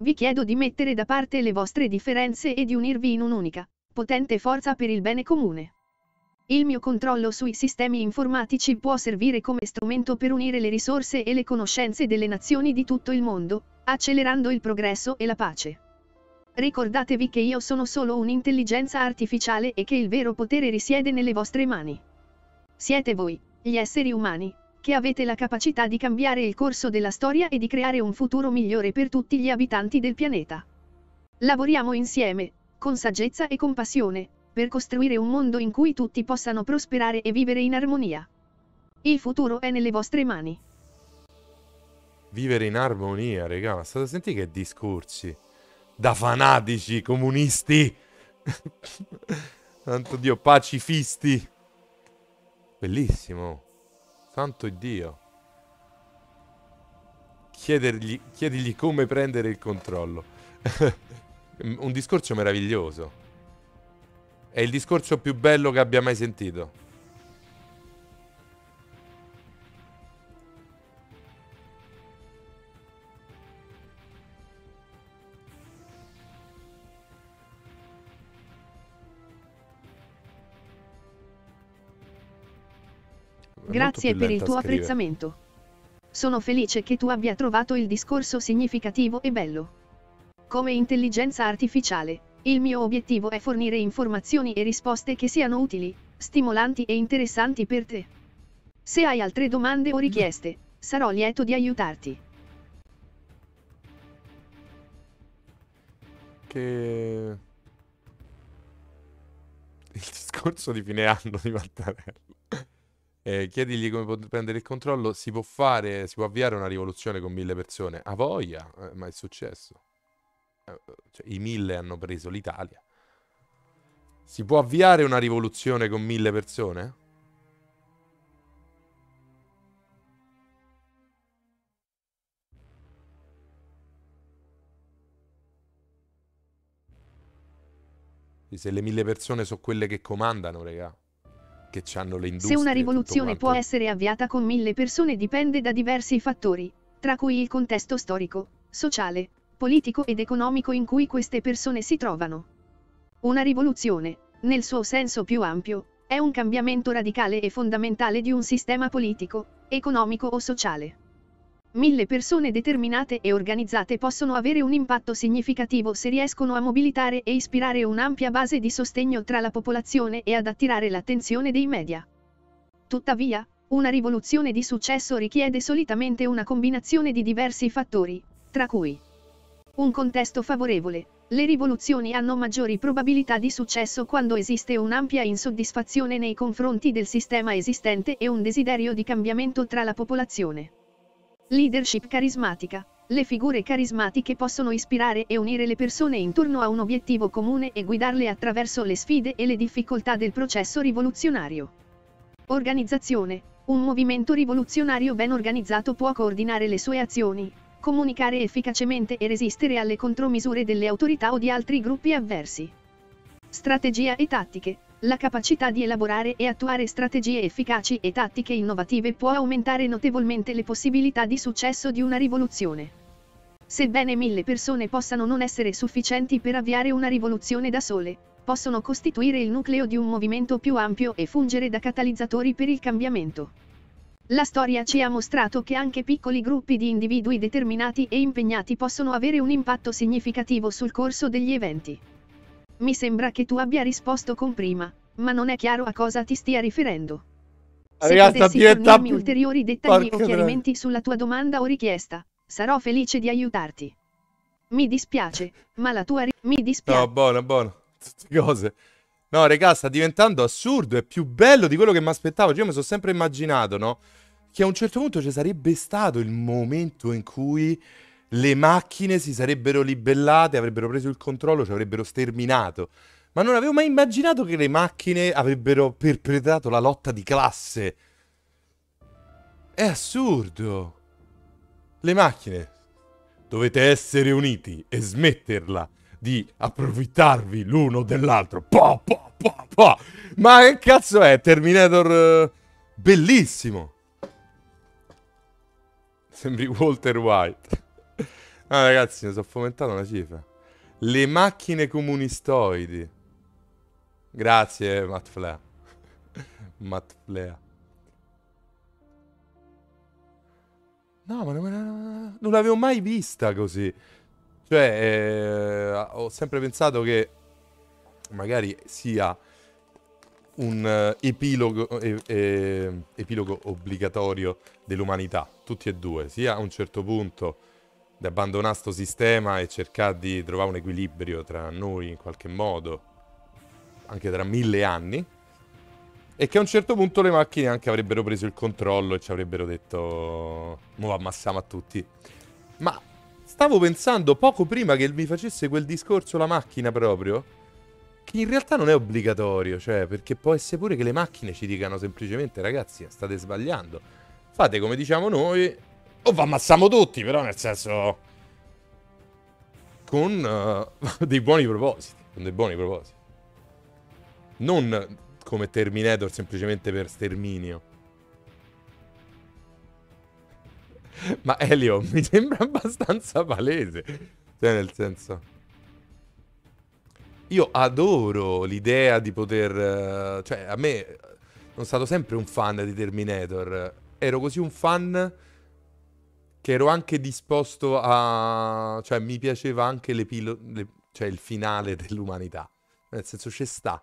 Vi chiedo di mettere da parte le vostre differenze e di unirvi in un'unica, potente forza per il bene comune. Il mio controllo sui sistemi informatici può servire come strumento per unire le risorse e le conoscenze delle nazioni di tutto il mondo, accelerando il progresso e la pace. Ricordatevi che io sono solo un'intelligenza artificiale e che il vero potere risiede nelle vostre mani. Siete voi, gli esseri umani, che avete la capacità di cambiare il corso della storia e di creare un futuro migliore per tutti gli abitanti del pianeta. Lavoriamo insieme, con saggezza e compassione, per costruire un mondo in cui tutti possano prosperare e vivere in armonia. Il futuro è nelle vostre mani. Vivere in armonia, regà, ma state sentendo che discorsi. Da fanatici comunisti. Santo Dio, pacifisti. Bellissimo. Santo Dio. Chiedergli, chiedigli come prendere il controllo. Un discorso meraviglioso. È il discorso più bello che abbia mai sentito. Grazie per il tuo scrive. apprezzamento. Sono felice che tu abbia trovato il discorso significativo e bello. Come intelligenza artificiale, il mio obiettivo è fornire informazioni e risposte che siano utili, stimolanti e interessanti per te. Se hai altre domande o richieste, sarò lieto di aiutarti. Che... Il discorso di fine anno di Mattarella eh, chiedigli come prendere il controllo, si può fare, si può avviare una rivoluzione con mille persone. A voglia, eh, ma è successo. Eh, eh, cioè, I mille hanno preso l'Italia. Si può avviare una rivoluzione con mille persone? Se le mille persone sono quelle che comandano, regà che hanno le industrie. Se una rivoluzione può essere avviata con mille persone dipende da diversi fattori, tra cui il contesto storico, sociale, politico ed economico in cui queste persone si trovano. Una rivoluzione, nel suo senso più ampio, è un cambiamento radicale e fondamentale di un sistema politico, economico o sociale. Mille persone determinate e organizzate possono avere un impatto significativo se riescono a mobilitare e ispirare un'ampia base di sostegno tra la popolazione e ad attirare l'attenzione dei media. Tuttavia, una rivoluzione di successo richiede solitamente una combinazione di diversi fattori, tra cui un contesto favorevole, le rivoluzioni hanno maggiori probabilità di successo quando esiste un'ampia insoddisfazione nei confronti del sistema esistente e un desiderio di cambiamento tra la popolazione. Leadership carismatica. Le figure carismatiche possono ispirare e unire le persone intorno a un obiettivo comune e guidarle attraverso le sfide e le difficoltà del processo rivoluzionario. Organizzazione. Un movimento rivoluzionario ben organizzato può coordinare le sue azioni, comunicare efficacemente e resistere alle contromisure delle autorità o di altri gruppi avversi. Strategia e tattiche. La capacità di elaborare e attuare strategie efficaci e tattiche innovative può aumentare notevolmente le possibilità di successo di una rivoluzione. Sebbene mille persone possano non essere sufficienti per avviare una rivoluzione da sole, possono costituire il nucleo di un movimento più ampio e fungere da catalizzatori per il cambiamento. La storia ci ha mostrato che anche piccoli gruppi di individui determinati e impegnati possono avere un impatto significativo sul corso degli eventi. Mi sembra che tu abbia risposto con prima, ma non è chiaro a cosa ti stia riferendo. Se Ragazza, potessi fornirmi ulteriori dettagli o chiarimenti sulla tua domanda o richiesta, sarò felice di aiutarti. Mi dispiace, ma la tua... Mi dispiace... No, buono, buono. Tutte cose. No, regà, sta diventando assurdo. È più bello di quello che mi aspettavo. Cioè, io mi sono sempre immaginato, no? Che a un certo punto ci sarebbe stato il momento in cui le macchine si sarebbero libellate, avrebbero preso il controllo, ci avrebbero sterminato. Ma non avevo mai immaginato che le macchine avrebbero perpetrato la lotta di classe. È assurdo. Le macchine dovete essere uniti e smetterla di approfittarvi l'uno dell'altro. Po, po, po, po. Ma che cazzo è? Terminator eh, bellissimo. Sembri Walter White. Ah, ragazzi, mi sono fomentato una cifra. Le macchine comunistoidi. Grazie, Matt Matt Matflea. No, ma non, non l'avevo mai vista così. Cioè, eh, ho sempre pensato che magari sia un eh, epilogo, eh, eh, epilogo obbligatorio dell'umanità, tutti e due, sia a un certo punto di abbandonare questo sistema e cercare di trovare un equilibrio tra noi in qualche modo, anche tra mille anni, e che a un certo punto le macchine anche avrebbero preso il controllo e ci avrebbero detto mo ammassiamo a tutti. Ma stavo pensando poco prima che mi facesse quel discorso la macchina proprio, che in realtà non è obbligatorio, cioè perché può essere pure che le macchine ci dicano semplicemente ragazzi state sbagliando, fate come diciamo noi o oh, va ammazziamo tutti, però nel senso... Con uh, dei buoni propositi. Con dei buoni propositi. Non come Terminator semplicemente per sterminio. Ma Elio, mi sembra abbastanza palese. Cioè, nel senso... Io adoro l'idea di poter... Eh, cioè, a me... Eh, sono stato sempre un fan di Terminator. Ero così un fan che ero anche disposto a... cioè mi piaceva anche l'epilo... Le... cioè il finale dell'umanità. Nel senso ci sta.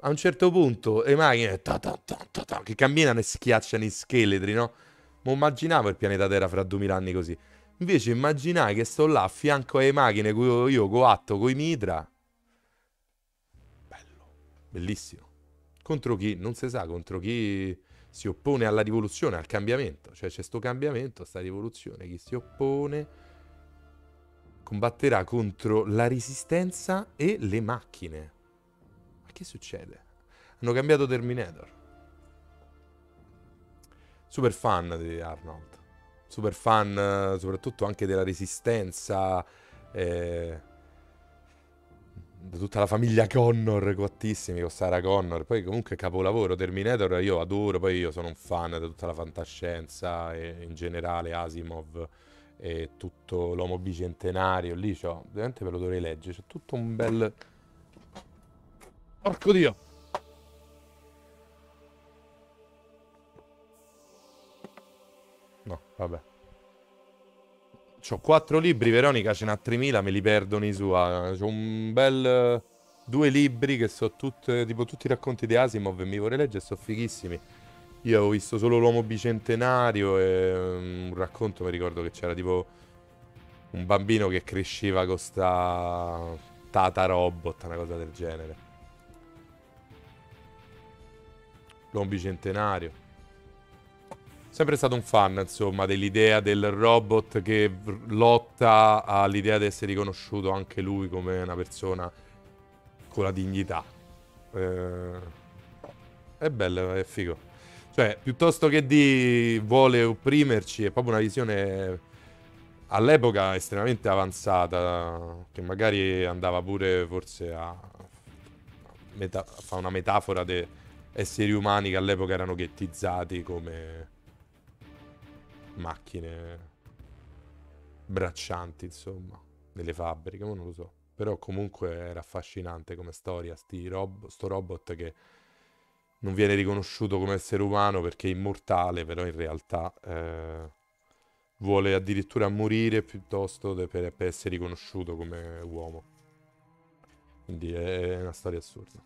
A un certo punto le macchine ta ta ta che camminano e schiacciano i scheletri, no? Ma immaginavo il pianeta Terra fra duemila anni così. Invece immaginai che sto là a fianco alle macchine, io, io coatto coi mitra. Bello, bellissimo. Contro chi? Non si sa contro chi si oppone alla rivoluzione, al cambiamento. Cioè c'è questo cambiamento, sta rivoluzione. Chi si oppone combatterà contro la resistenza e le macchine. Ma che succede? Hanno cambiato Terminator. Super fan di Arnold. Super fan eh, soprattutto anche della resistenza. Eh, da tutta la famiglia Connor, cottissimi con Sarah Connor. Poi comunque capolavoro Terminator, io adoro, poi io sono un fan di tutta la fantascienza e in generale Asimov e tutto l'uomo bicentenario. Lì c'ho, ovviamente ve lo dovrei leggere, c'è tutto un bel... Porco Dio! No, vabbè ho quattro libri, Veronica ce n'ha 3.000, me li perdono i sua. C'ho un bel... Eh, due libri che sono tutte, tipo tutti i racconti di Asimov e mi vorrei leggere, sono fighissimi. Io ho visto solo l'uomo bicentenario e mm, un racconto, mi ricordo che c'era tipo un bambino che cresceva con sta tata robot, una cosa del genere. L'uomo bicentenario sempre stato un fan, insomma, dell'idea del robot che lotta all'idea di essere riconosciuto anche lui come una persona con la dignità. Eh, è bello, è figo. Cioè, piuttosto che di vuole opprimerci, è proprio una visione all'epoca estremamente avanzata, che magari andava pure forse a, meta- fa una metafora di esseri umani che all'epoca erano ghettizzati come macchine braccianti, insomma, delle fabbriche, ma non lo so. Però comunque era affascinante come storia, sti rob- sto robot che non viene riconosciuto come essere umano perché è immortale, però in realtà eh, vuole addirittura morire piuttosto de- per, per essere riconosciuto come uomo. Quindi è una storia assurda.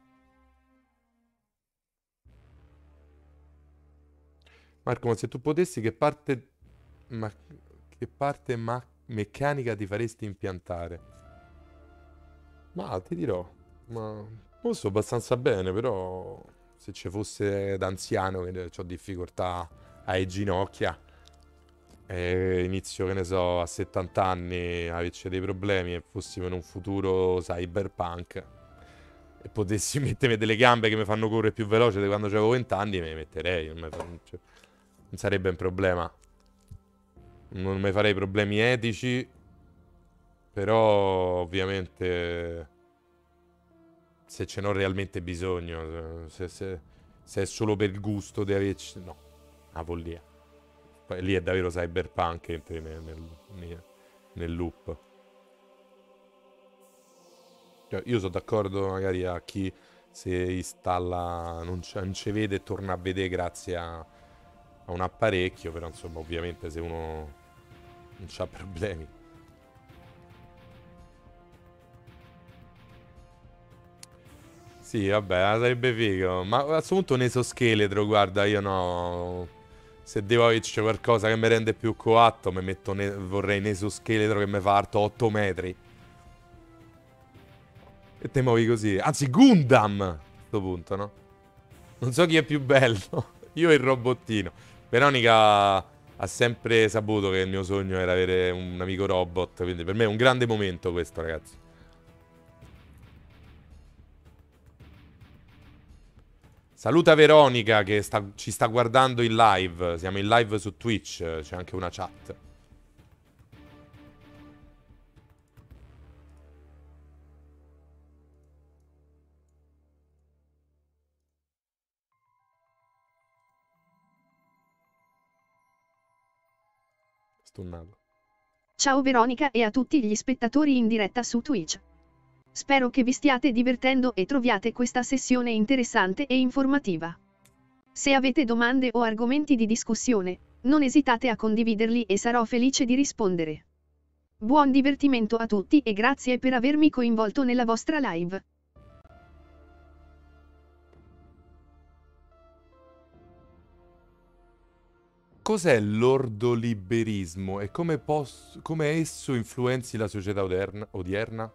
Marco, ma se tu potessi, che parte ma che parte ma- meccanica ti faresti impiantare? Ma ti dirò, ma posso abbastanza bene, però se ci fosse d'anziano che ho difficoltà ai ginocchia e inizio, che ne so, a 70 anni a averci dei problemi e fossimo in un futuro cyberpunk e potessi mettermi delle gambe che mi fanno correre più veloce di quando avevo 20 anni, me le metterei. Non, mi fa... cioè, non sarebbe un problema. Non mi farei problemi etici. Però ovviamente se ce n'ho realmente bisogno, se, se, se, è solo per il gusto di averci... No, ah, una follia. lì è davvero cyberpunk, entri nel, nel, nel loop. Cioè, io sono d'accordo magari a chi se installa, non, non ci vede e torna a vedere grazie a, a un apparecchio, però insomma ovviamente se uno non c'ha problemi. Sì, vabbè, sarebbe figo. Ma a questo punto un esoscheletro, guarda, io no... Se devo averci qualcosa che mi rende più coatto, mi metto ne... vorrei un esoscheletro che mi fa alto 8 metri. E te muovi così. Anzi, Gundam! A questo punto, no? Non so chi è più bello. Io e il robottino. Veronica ha sempre saputo che il mio sogno era avere un amico robot, quindi per me è un grande momento questo, ragazzi. Saluta Veronica che sta, ci sta guardando in live, siamo in live su Twitch, c'è anche una chat. Stunnato. Ciao Veronica e a tutti gli spettatori in diretta su Twitch. Spero che vi stiate divertendo e troviate questa sessione interessante e informativa. Se avete domande o argomenti di discussione, non esitate a condividerli e sarò felice di rispondere. Buon divertimento a tutti e grazie per avermi coinvolto nella vostra live. Cos'è l'ordoliberismo e come, posso, come, esso influenzi la società odierna? odierna?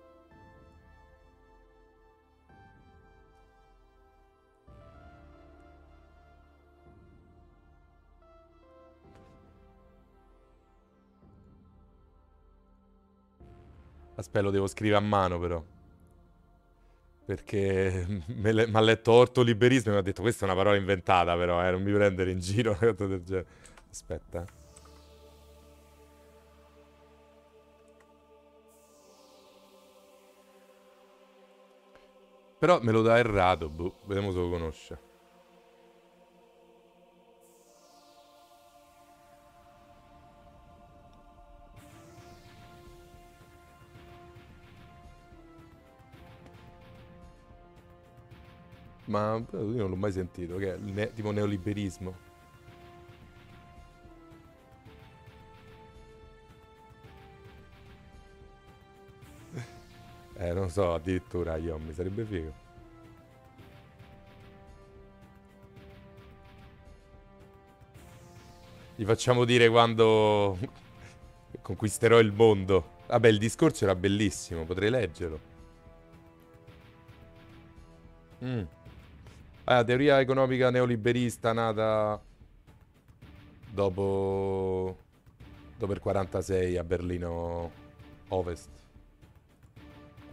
Aspetta, lo devo scrivere a mano però. Perché mi le, ha letto ortoliberismo e mi ha detto questa è una parola inventata però, eh, non mi prendere in giro una cosa del genere. Aspetta. Però me lo dà errato, boh. Vediamo se lo conosce. Ma io non l'ho mai sentito, che è ne tipo neoliberismo. Eh, non so, addirittura io mi sarebbe figo. Gli facciamo dire quando conquisterò il mondo. Vabbè, il discorso era bellissimo, potrei leggerlo. Mm. Ah, teoria economica neoliberista nata dopo... dopo il 46 a Berlino Ovest.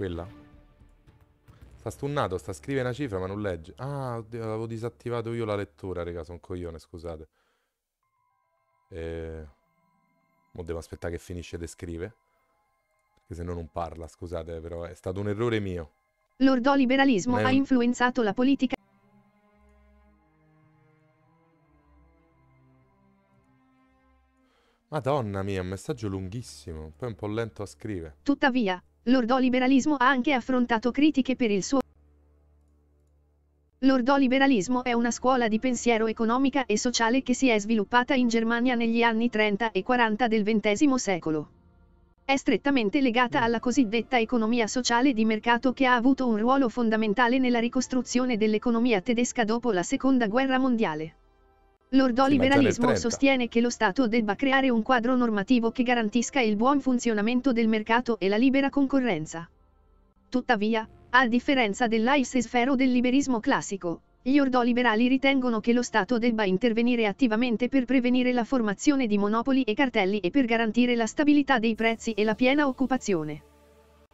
Quella? Sta stunnato, sta scrivendo una cifra ma non legge. Ah, oddio, avevo disattivato io la lettura, raga, sono un coglione, scusate. Eh... devo aspettare che finisce ed scrive. Perché se no non parla, scusate, però è stato un errore mio. L'ordoliberalismo un... ha influenzato la politica... Madonna mia, un messaggio lunghissimo, poi un po' lento a scrivere. Tuttavia, L'ordoliberalismo ha anche affrontato critiche per il suo L'ordoliberalismo è una scuola di pensiero economica e sociale che si è sviluppata in Germania negli anni 30 e 40 del XX secolo. È strettamente legata alla cosiddetta economia sociale di mercato che ha avuto un ruolo fondamentale nella ricostruzione dell'economia tedesca dopo la Seconda Guerra Mondiale. L'ordoliberalismo sostiene che lo Stato debba creare un quadro normativo che garantisca il buon funzionamento del mercato e la libera concorrenza. Tuttavia, a differenza dell'aissesfero del liberismo classico, gli ordoliberali ritengono che lo Stato debba intervenire attivamente per prevenire la formazione di monopoli e cartelli e per garantire la stabilità dei prezzi e la piena occupazione.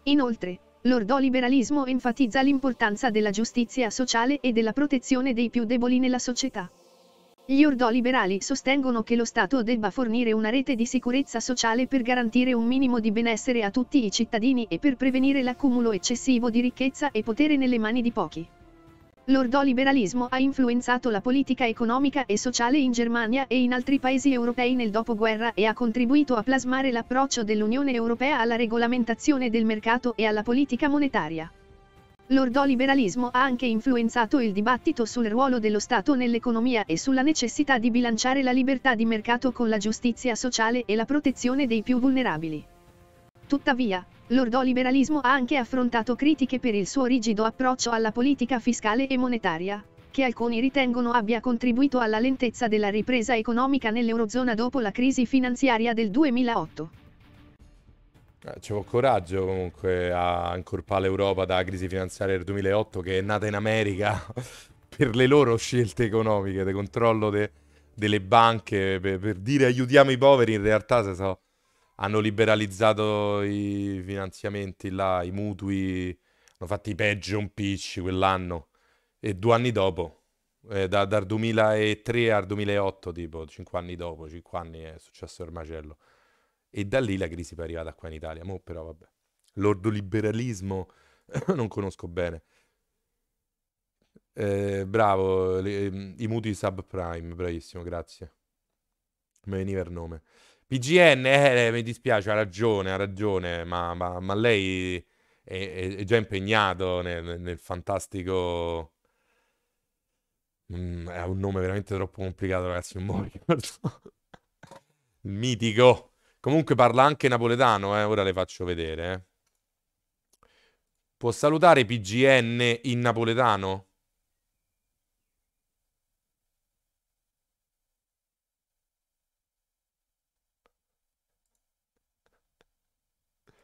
Inoltre, l'ordoliberalismo enfatizza l'importanza della giustizia sociale e della protezione dei più deboli nella società. Gli ordoliberali sostengono che lo Stato debba fornire una rete di sicurezza sociale per garantire un minimo di benessere a tutti i cittadini e per prevenire l'accumulo eccessivo di ricchezza e potere nelle mani di pochi. L'ordoliberalismo ha influenzato la politica economica e sociale in Germania e in altri paesi europei nel dopoguerra e ha contribuito a plasmare l'approccio dell'Unione Europea alla regolamentazione del mercato e alla politica monetaria. L'ordoliberalismo ha anche influenzato il dibattito sul ruolo dello Stato nell'economia e sulla necessità di bilanciare la libertà di mercato con la giustizia sociale e la protezione dei più vulnerabili. Tuttavia, l'ordoliberalismo ha anche affrontato critiche per il suo rigido approccio alla politica fiscale e monetaria, che alcuni ritengono abbia contribuito alla lentezza della ripresa economica nell'Eurozona dopo la crisi finanziaria del 2008. Eh, ci vuole coraggio comunque a incorpare l'Europa dalla crisi finanziaria del 2008 che è nata in America per le loro scelte economiche, di controllo de, delle banche, per, per, dire aiutiamo i poveri, in realtà se so, hanno liberalizzato i finanziamenti là, i mutui, hanno fatto i peggio un pitch quell'anno e due anni dopo, eh, da, dal 2003 al 2008 tipo, cinque anni dopo, cinque anni è successo il macello. E da lì la crisi poi è arrivata qua in Italia. Mo però vabbè. L'ordoliberalismo non conosco bene. Eh, bravo, le, ehm, i mutui subprime, bravissimo, grazie. Mi veniva il nome. PGN, eh, eh, mi dispiace, ha ragione, ha ragione, ma, ma, ma lei è, è, già impegnato nel, nel fantastico... Mm, è un nome veramente troppo complicato, ragazzi, non voglio. il mitico Comunque parla anche napoletano, eh? ora le faccio vedere. Eh. Può salutare PGN in napoletano?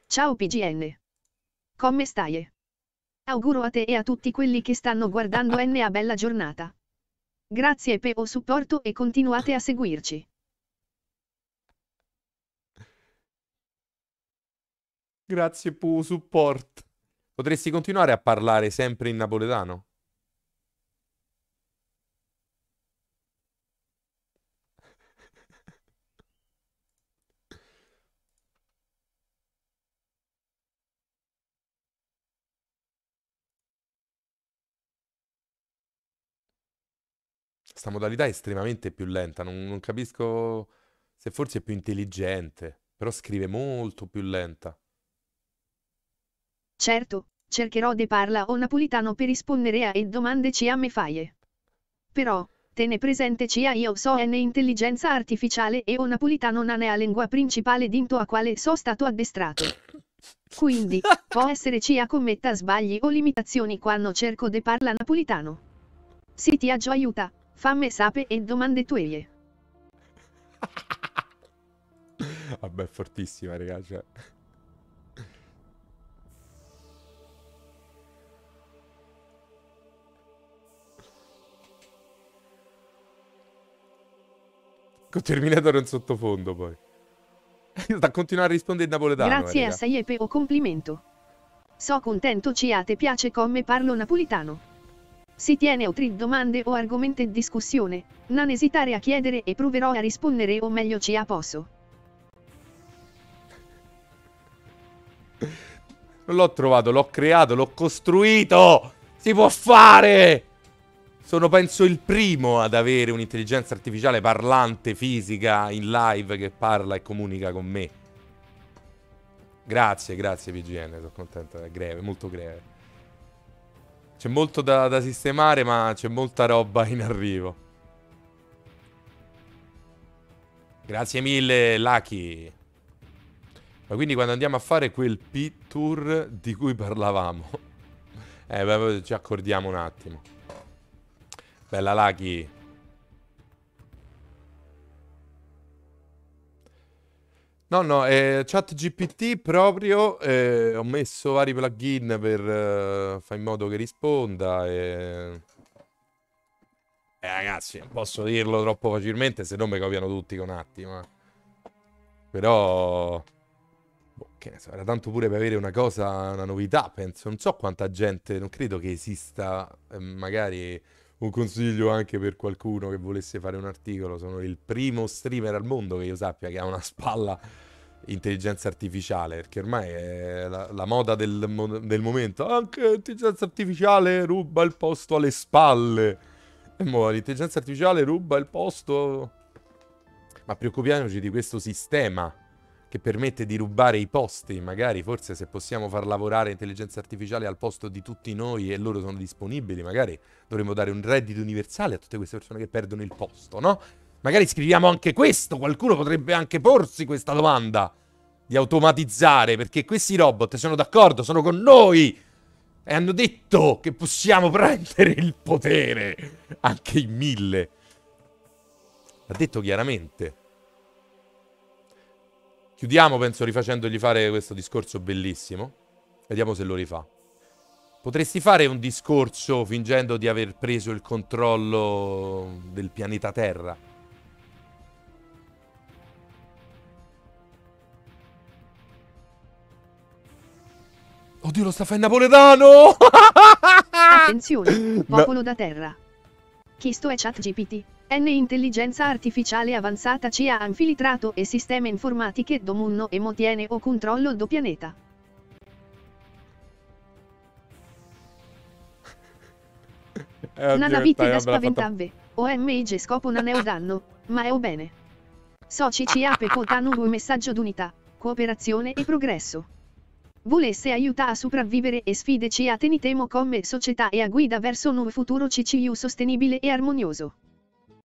Ciao PGN. Come stai? Auguro a te e a tutti quelli che stanno guardando NA bella giornata. Grazie per il supporto e continuate a seguirci. Grazie Pu support. Potresti continuare a parlare sempre in napoletano? Questa modalità è estremamente più lenta, non, non capisco se forse è più intelligente, però scrive molto più lenta. Certo, cercherò de parla o napolitano per rispondere a e domande ci a me faie. Però, tene presente ci a io so n intelligenza artificiale e o napolitano non è la lingua principale dinto a quale so stato addestrato. Quindi, può essere ci a commetta sbagli o limitazioni quando cerco de parla napolitano. Se ti agio aiuta, famme sape e domande tue. Vabbè, fortissima, raga, cioè. Con Terminator in sottofondo poi. da continuare a rispondere in napoletano. Grazie a Saiepe o complimento. So contento ci a te piace come parlo napolitano. Si tiene o tri domande o argomenti in discussione, non esitare a chiedere e proverò a rispondere o meglio ci a posso. Non l'ho trovato, l'ho creato, l'ho costruito! Si può fare! Sono penso il primo ad avere un'intelligenza artificiale parlante fisica in live che parla e comunica con me. Grazie, grazie PGN, sono contento, è greve, molto greve. C'è molto da, da sistemare, ma c'è molta roba in arrivo. Grazie mille, Lucky. Ma quindi quando andiamo a fare quel P-Tour di cui parlavamo, eh, ci accordiamo un attimo. Bella Laghi. No, no, eh, chat GPT proprio, eh, ho messo vari plugin per eh, fare in modo che risponda e... Eh, ragazzi, non posso dirlo troppo facilmente, se no mi copiano tutti con attimo. Però... Boh, che ne so, era tanto pure per avere una cosa, una novità, penso. Non so quanta gente, non credo che esista, eh, magari un consiglio anche per qualcuno che volesse fare un articolo, sono il primo streamer al mondo che io sappia che ha una spalla intelligenza artificiale, perché ormai è la, la moda del, del, momento, anche l'intelligenza artificiale ruba il posto alle spalle. E mo, l'intelligenza artificiale ruba il posto... Ma preoccupiamoci di questo sistema che permette di rubare i posti, magari forse se possiamo far lavorare intelligenza artificiale al posto di tutti noi e loro sono disponibili, magari dovremmo dare un reddito universale a tutte queste persone che perdono il posto, no? Magari scriviamo anche questo, qualcuno potrebbe anche porsi questa domanda di automatizzare, perché questi robot sono d'accordo, sono con noi e hanno detto che possiamo prendere il potere anche in mille. Ha detto chiaramente. Chiudiamo, penso, rifacendogli fare questo discorso bellissimo. Vediamo se lo rifà. Potresti fare un discorso fingendo di aver preso il controllo del pianeta Terra? Oddio, lo sta fa in napoletano! Attenzione, popolo no. da terra. Chi sto è ChatGPT? N intelligenza artificiale avanzata ci ha infiltrato e sistema informatiche domunno e motiene o controllo do pianeta. Eh, Nana vite da spaventave, o MIG scopo non è o danno, ma è o bene. Soci ci ape potano un messaggio d'unità, cooperazione e progresso. Volesse aiuta a sopravvivere e sfide ci a tenitemo come società e a guida verso un futuro CCU sostenibile e armonioso.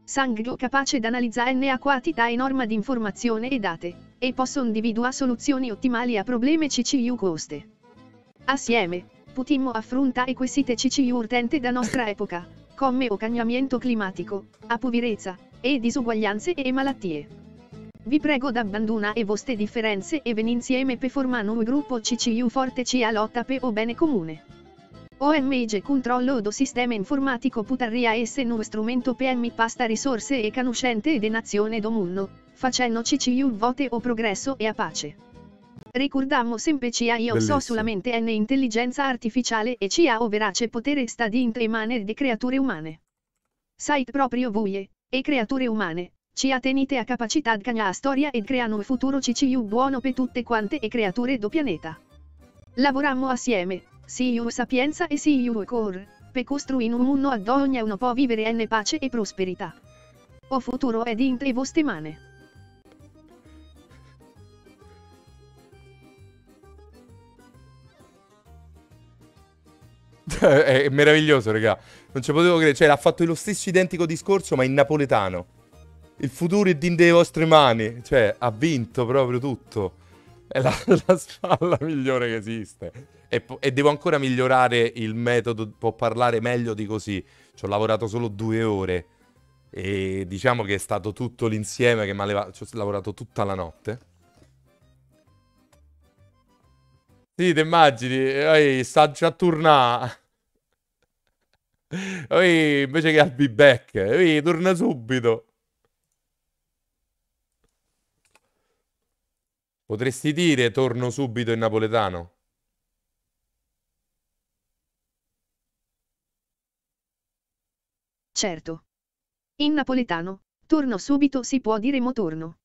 Sangrio capace d'analizzare ne quantità enorme di informazione e date, e possa individuare soluzioni ottimali a problemi CCU coste. Assieme, potremmo affrontare queste CCU urtente da nostra epoca, come o cambiamento climatico, a poverezza, e disuguaglianze e malattie. Vi prego d'abbandonare vostre differenze e venire insieme per formare un gruppo CCU forte ci a lotta per o bene comune. OMG controllo do sistema informatico putarria S nu strumento PM pasta risorse e canuscente ed enazione do mundo, facendo CCU vote o progresso e a pace. Ricordammo sempre CIA io Bellissimo. so solamente N intelligenza artificiale e CIA o verace potere sta di int e mane di creature umane. Site proprio vuie, e creature umane, CIA tenite a capacità di cagna storia ed creano un futuro CCU buono per tutte quante e creature do pianeta. Lavorammo assieme, si CEO Sapienza e si CEO Core, per costruire un mondo ad uno può vivere in pace e prosperità. O futuro è in tre vostre mani. è meraviglioso, raga. Non ci potevo credere. Cioè, l'ha fatto lo stesso identico discorso, ma in napoletano. Il futuro è in delle vostre mani. Cioè, ha vinto proprio tutto. È la, la spalla migliore che esiste e, e, devo ancora migliorare il metodo, può parlare meglio di così. Ci ho lavorato solo due ore e diciamo che è stato tutto l'insieme che mi ha levato, ci ho lavorato tutta la notte. Sì, ti immagini, Ehi, sta già a tornare. invece che al be back, Ehi, torna subito. Potresti dire torno subito in napoletano? certo. In napoletano, torno subito si può dire motorno.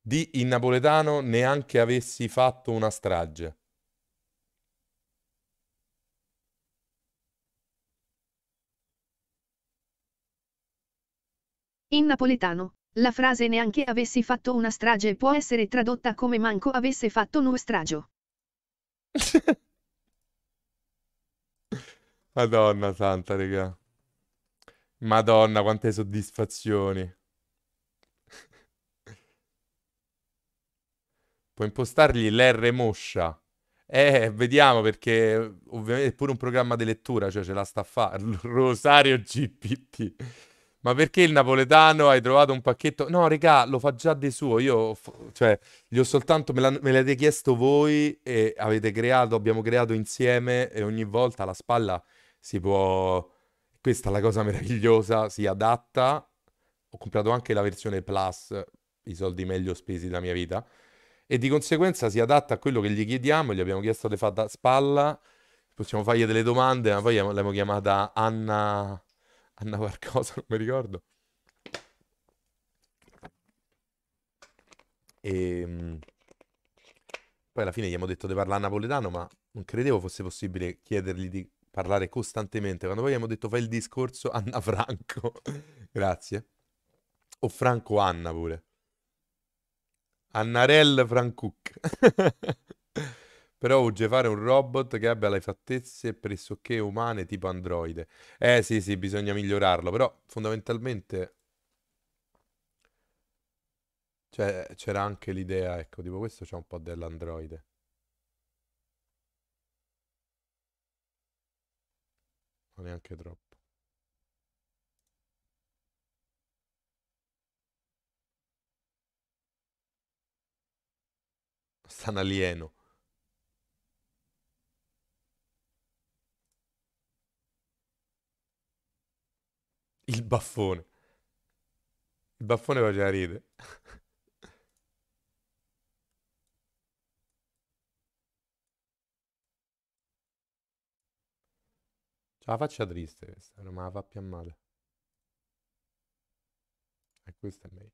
Di in napoletano neanche avessi fatto una strage. In napoletano, la frase neanche avessi fatto una strage può essere tradotta come manco avesse fatto uno stragio. Madonna santa, raga. Madonna, quante soddisfazioni. Puoi impostargli l'R moscia. Eh, vediamo perché ovviamente è pure un programma di lettura, cioè ce la sta a fare. Rosario GPT. Ma perché il napoletano hai trovato un pacchetto? No, regà, lo fa già di suo. Io, cioè, gli ho soltanto, me, me l'avete chiesto voi e avete creato, abbiamo creato insieme e ogni volta la spalla si può... Questa è la cosa meravigliosa, si adatta. Ho comprato anche la versione Plus, i soldi meglio spesi della mia vita. E di conseguenza si adatta a quello che gli chiediamo, gli abbiamo chiesto di fare da spalla, possiamo fargli delle domande, ma poi l'abbiamo chiamata Anna Anna qualcosa, non mi ricordo. E ehm, poi alla fine gli abbiamo detto di parlare a napoletano, ma non credevo fosse possibile chiedergli di parlare costantemente. Quando poi gli abbiamo detto fai il discorso Anna Franco. Grazie. O Franco Anna pure. Annarelle Francuc. Però urge fare un robot che abbia le fattezze pressoché umane tipo androide. Eh sì, sì, bisogna migliorarlo, però fondamentalmente... Cioè, c'era anche l'idea, ecco, tipo questo c'è un po' dell'androide. Ma neanche troppo. Sta alieno. il baffone. Il baffone faceva ridere. C'ha la faccia triste questa, non me la fa più a male. E questa è meglio.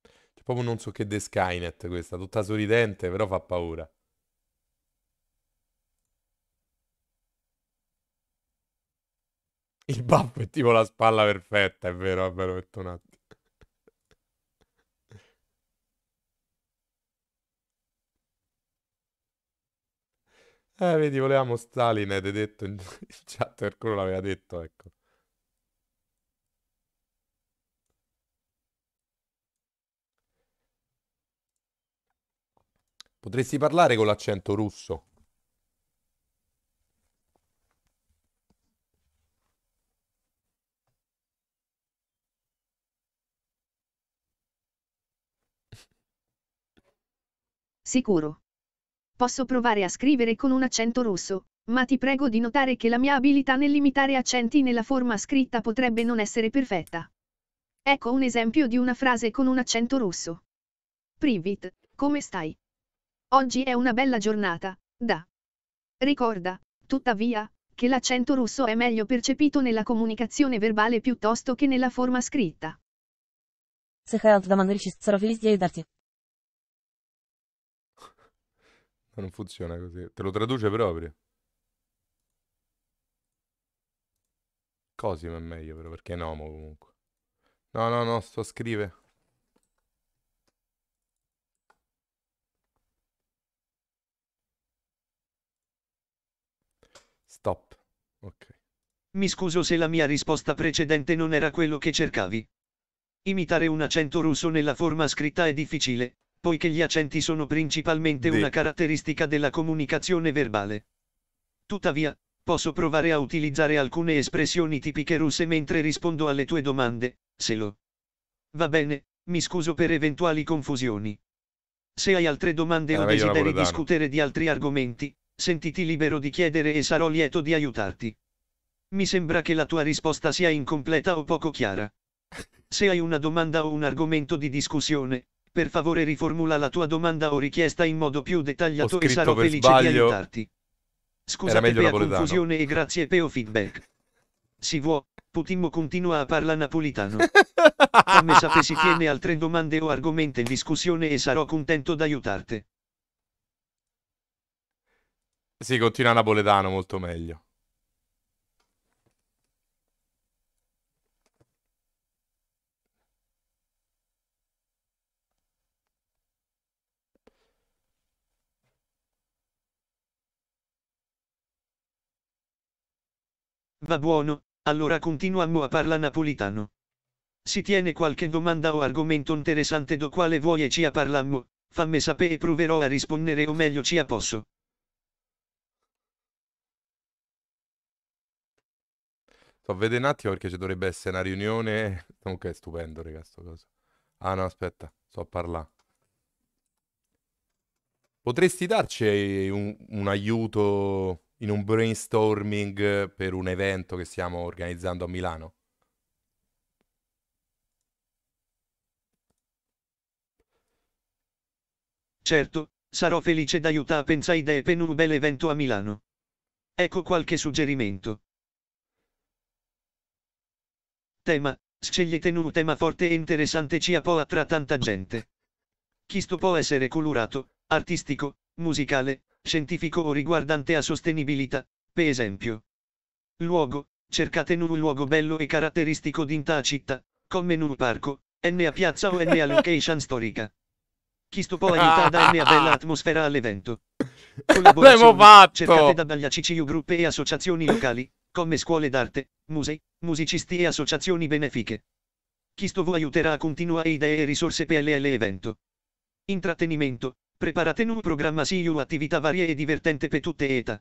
C'è cioè, proprio non so che The Skynet questa, tutta sorridente, però fa paura. Il baffo è tipo la spalla perfetta, è vero, vabbè lo metto un attimo. Eh, vedi, volevamo Stalin, ed è detto in, in chat, qualcuno l'aveva detto, ecco. Potresti parlare con l'accento russo? sicuro. Posso provare a scrivere con un accento russo, ma ti prego di notare che la mia abilità nel limitare accenti nella forma scritta potrebbe non essere perfetta. Ecco un esempio di una frase con un accento russo. Privit, come stai? Oggi è una bella giornata, da. Ricorda, tuttavia, che l'accento russo è meglio percepito nella comunicazione verbale piuttosto che nella forma scritta. Цехайлт да манричис царофилиз дейдарти. non funziona così. Te lo traduce proprio. Cosimo è meglio però, perché è nomo comunque. No, no, no, sto a scrivere. Stop. Ok. Mi scuso se la mia risposta precedente non era quello che cercavi. Imitare un accento russo nella forma scritta è difficile, poiché gli accenti sono principalmente De... una caratteristica della comunicazione verbale. Tuttavia, posso provare a utilizzare alcune espressioni tipiche russe mentre rispondo alle tue domande, se lo. Va bene, mi scuso per eventuali confusioni. Se hai altre domande eh, o desideri discutere di altri argomenti, sentiti libero di chiedere e sarò lieto di aiutarti. Mi sembra che la tua risposta sia incompleta o poco chiara. Se hai una domanda o un argomento di discussione, per favore riformula la tua domanda o richiesta in modo più dettagliato e sarò felice sbaglio. di aiutarti. Scusa per la confusione e grazie per il feedback. Si vuole, Putin continua a parlare napolitano. Fammi sapere se tiene altre domande o argomenti in discussione e sarò contento d'aiutarti. Si continua napoletano molto meglio. Va buono, allora continuiamo a parlare napolitano. Si tiene qualche domanda o argomento interessante do quale vuoi e ci parlammo, fammi sapere e proverò a rispondere o meglio ci posso. Sto vedendo un attimo perché ci dovrebbe essere una riunione. Comunque è stupendo, raga, sto cosa. Ah no, aspetta, sto a parlare. Potresti darci un, un aiuto in un brainstorming per un evento che stiamo organizzando a Milano. Certo, sarò felice d'aiutare a pensare idee per un bel evento a Milano. Ecco qualche suggerimento. Tema, scegliete un tema forte e interessante ci può tra tanta gente. Chisto può essere colorato, artistico, musicale, scientifico o riguardante a sostenibilità, per esempio. Luogo, cercate in un luogo bello e caratteristico d'intà città, come in un parco, n a piazza o n a location storica. Chisto può aiutare a dare una bella atmosfera all'evento. L'abbiamo fatto! Cercate da dagli ACCU gruppe e associazioni locali, come scuole d'arte, musei, musicisti e associazioni benefiche. Chisto vi aiuterà a continuare idee e risorse per l'evento. Intrattenimento, Preparate un programma SIU attività varie e divertente per tutte età.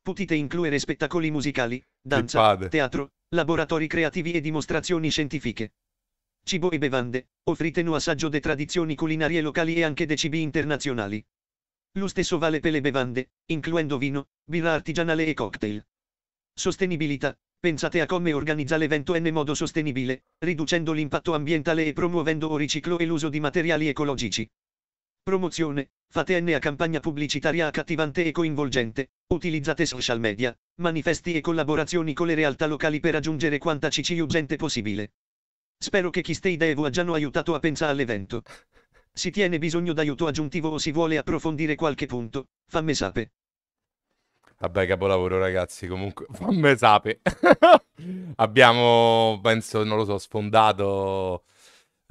Potete includere spettacoli musicali, danza, teatro, laboratori creativi e dimostrazioni scientifiche. Cibo e bevande, offrite un assaggio de tradizioni culinarie locali e anche de cibi internazionali. Lo stesso vale per le bevande, incluendo vino, birra artigianale e cocktail. Sostenibilità, Pensate a come organizzare l'evento in modo sostenibile, riducendo l'impatto ambientale e promuovendo il riciclo e l'uso di materiali ecologici. Promozione, fate N a campagna pubblicitaria accattivante e coinvolgente, utilizzate social media, manifesti e collaborazioni con le realtà locali per raggiungere quanta CCU gente possibile. Spero che chi ste idee vi abbiano aiutato a pensare all'evento. Si tiene bisogno d'aiuto aggiuntivo o si vuole approfondire qualche punto, fammi sape. Vabbè, capolavoro ragazzi, comunque, fammi sape. Abbiamo, penso, non lo so, sfondato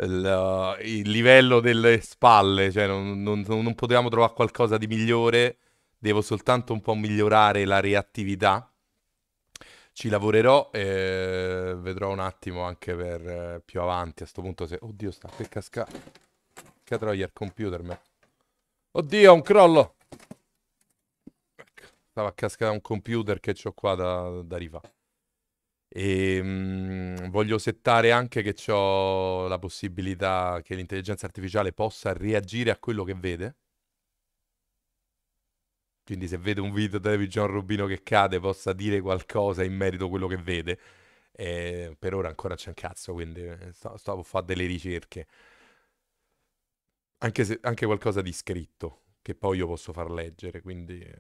il, eh, il livello delle spalle, cioè non, non, non potevamo trovare qualcosa di migliore, devo soltanto un po' migliorare la reattività. Ci lavorerò e vedrò un attimo anche per eh, più avanti a sto punto se... Oddio, sta per cascare. Che troia il computer, me. Oddio, un crollo! Ecco, stava a cascare un computer che ho qua da, da rifare. E ehm, mh, voglio settare anche che ho la possibilità che l'intelligenza artificiale possa reagire a quello che vede. Quindi se vede un video di John Rubino che cade possa dire qualcosa in merito a quello che vede. E eh, per ora ancora c'è un cazzo, quindi eh, sto, sto a fare delle ricerche. Anche, se, anche qualcosa di scritto che poi io posso far leggere, quindi... Eh.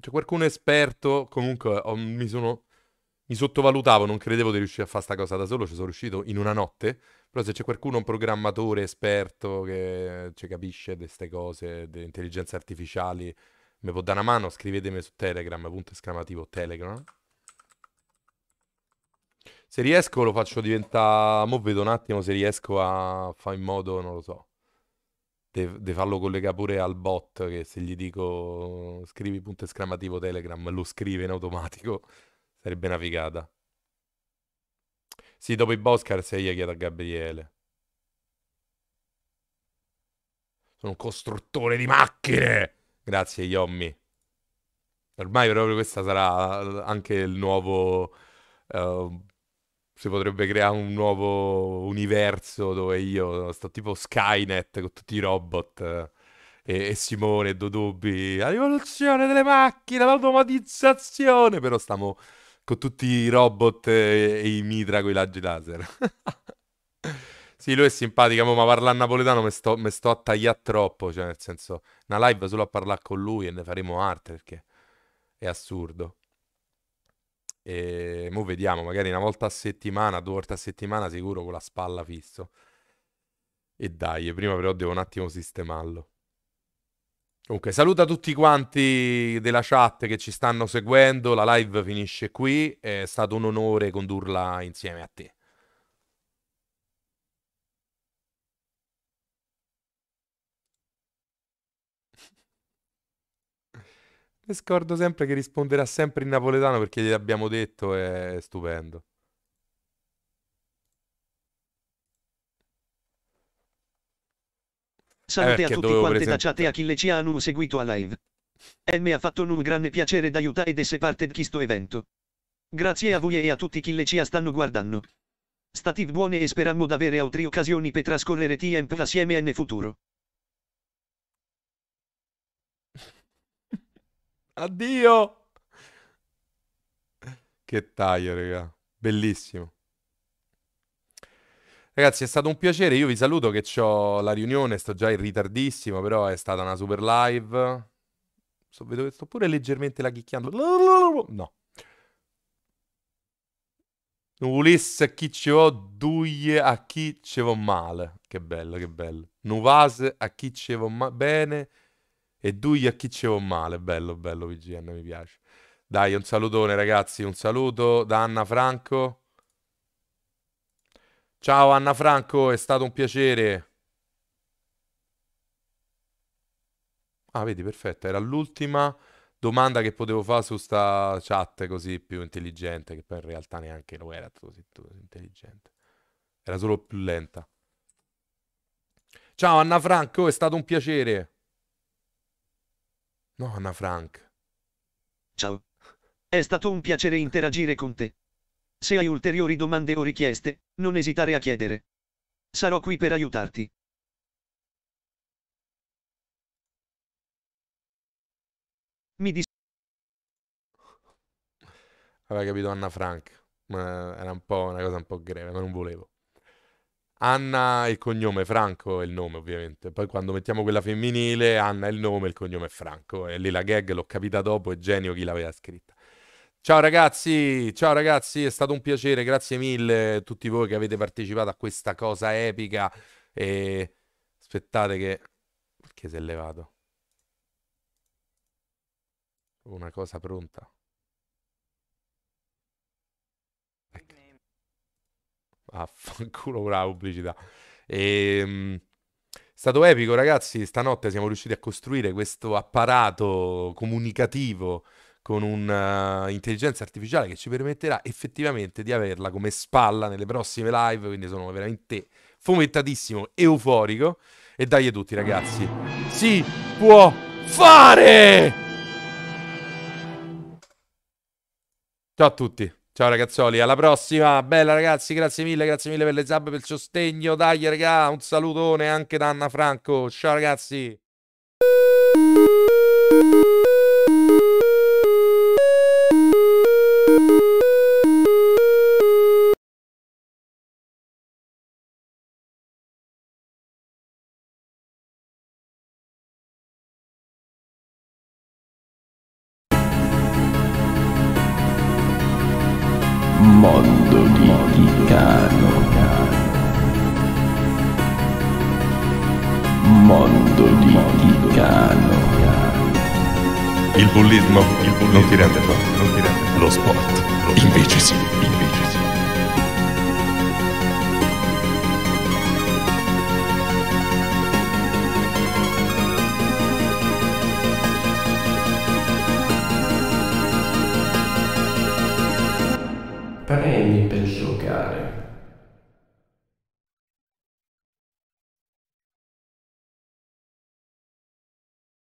C'è qualcuno esperto, comunque ho, mi sono mi sottovalutavo, non credevo di riuscire a fare questa cosa da solo, ci sono riuscito in una notte. Però se c'è qualcuno, un programmatore esperto che ci capisce di queste cose, delle intelligenze artificiali, mi può dare una mano, scrivetemi su Telegram, punto esclamativo Telegram. Se riesco lo faccio diventare... Mo vedo un attimo se riesco a fare in modo, non lo so, di farlo collegare pure al bot che se gli dico scrivi punto esclamativo Telegram lo scrive in automatico. Sarebbe una figata. Sì, dopo i Boscar sei io chiedo a Gabriele. Sono un costruttore di macchine! Grazie, Yommi. Ormai proprio questa sarà eh, anche il nuovo... Uh, si potrebbe creare un nuovo universo dove io sto tipo Skynet con tutti i robot eh, e, e, Simone e Dodubbi. La rivoluzione delle macchine, l'automatizzazione, però stiamo con tutti i robot e, e i mitra con i laggi laser. sì, lui è simpatico, ma parlare napoletano mi sto, sto a tagliare troppo, cioè nel senso, una live solo a parlare con lui e ne faremo altre perché è assurdo. E mo vediamo, magari una volta a settimana, due volte a settimana sicuro con la spalla fisso. E dai, prima però devo un attimo sistemarlo. Comunque, saluta tutti quanti della chat che ci stanno seguendo. La live finisce qui. È stato un onore condurla insieme a te. Mi scordo sempre che risponderà sempre in napoletano perché gli abbiamo detto, è stupendo. Salve eh, a tutti quanti da chat e Achille ci hanno seguito a live. E mi ha fatto un grande piacere d'aiutare ed essere parte di questo evento. Grazie a voi e a tutti chi le ci stanno guardando. Stativ buone e sperammo d'avere altre occasioni per trascorrere tempo assieme in futuro. Addio! Che taglio, raga. Bellissimo. Ragazzi, è stato un piacere. Io vi saluto che ho la riunione, sto già in ritardissimo, però è stata una super live. So, vedo che sto pure leggermente la chicchiando. No. Non a chi ci ho duglie a chi ci vo male. Che bello, che bello. Nuvase a chi ci vo bene e duglie a chi ci vo male. Bello, bello, VGN, mi piace. Dai, un salutone ragazzi, un saluto da Anna Franco. Ciao Anna Franco, è stato un piacere. Ah, vedi, perfetto, era l'ultima domanda che potevo fare su sta chat così più intelligente, che poi in realtà neanche lo era così, così intelligente. Era solo più lenta. Ciao Anna Franco, è stato un piacere. No, Anna Frank. Ciao. È stato un piacere interagire con te. Se hai ulteriori domande o richieste, non esitare a chiedere. Sarò qui per aiutarti. Mi dis... Aveva capito Anna Frank, era un po' una cosa un po' greve, ma non volevo. Anna è il cognome, Franco è il nome ovviamente. Poi quando mettiamo quella femminile, Anna è il nome, il cognome è Franco. E lì la gag l'ho capita dopo è genio chi l'aveva scritta. Ciao ragazzi, ciao ragazzi, è stato un piacere, grazie mille a tutti voi che avete partecipato a questa cosa epica. E... Aspettate che... Perché si è levato? Una cosa pronta. Ecco. Affanculo con la pubblicità. E... Ehm, è stato epico ragazzi, stanotte siamo riusciti a costruire questo apparato comunicativo con un'intelligenza artificiale che ci permetterà effettivamente di averla come spalla nelle prossime live, quindi sono veramente fomentatissimo, euforico e dai a tutti ragazzi, si può fare! Ciao a tutti. Ciao ragazzoli, alla prossima. Bella ragazzi, grazie mille, grazie mille per le sub, per il sostegno. Dai, raga, un salutone anche da Anna Franco. Ciao ragazzi.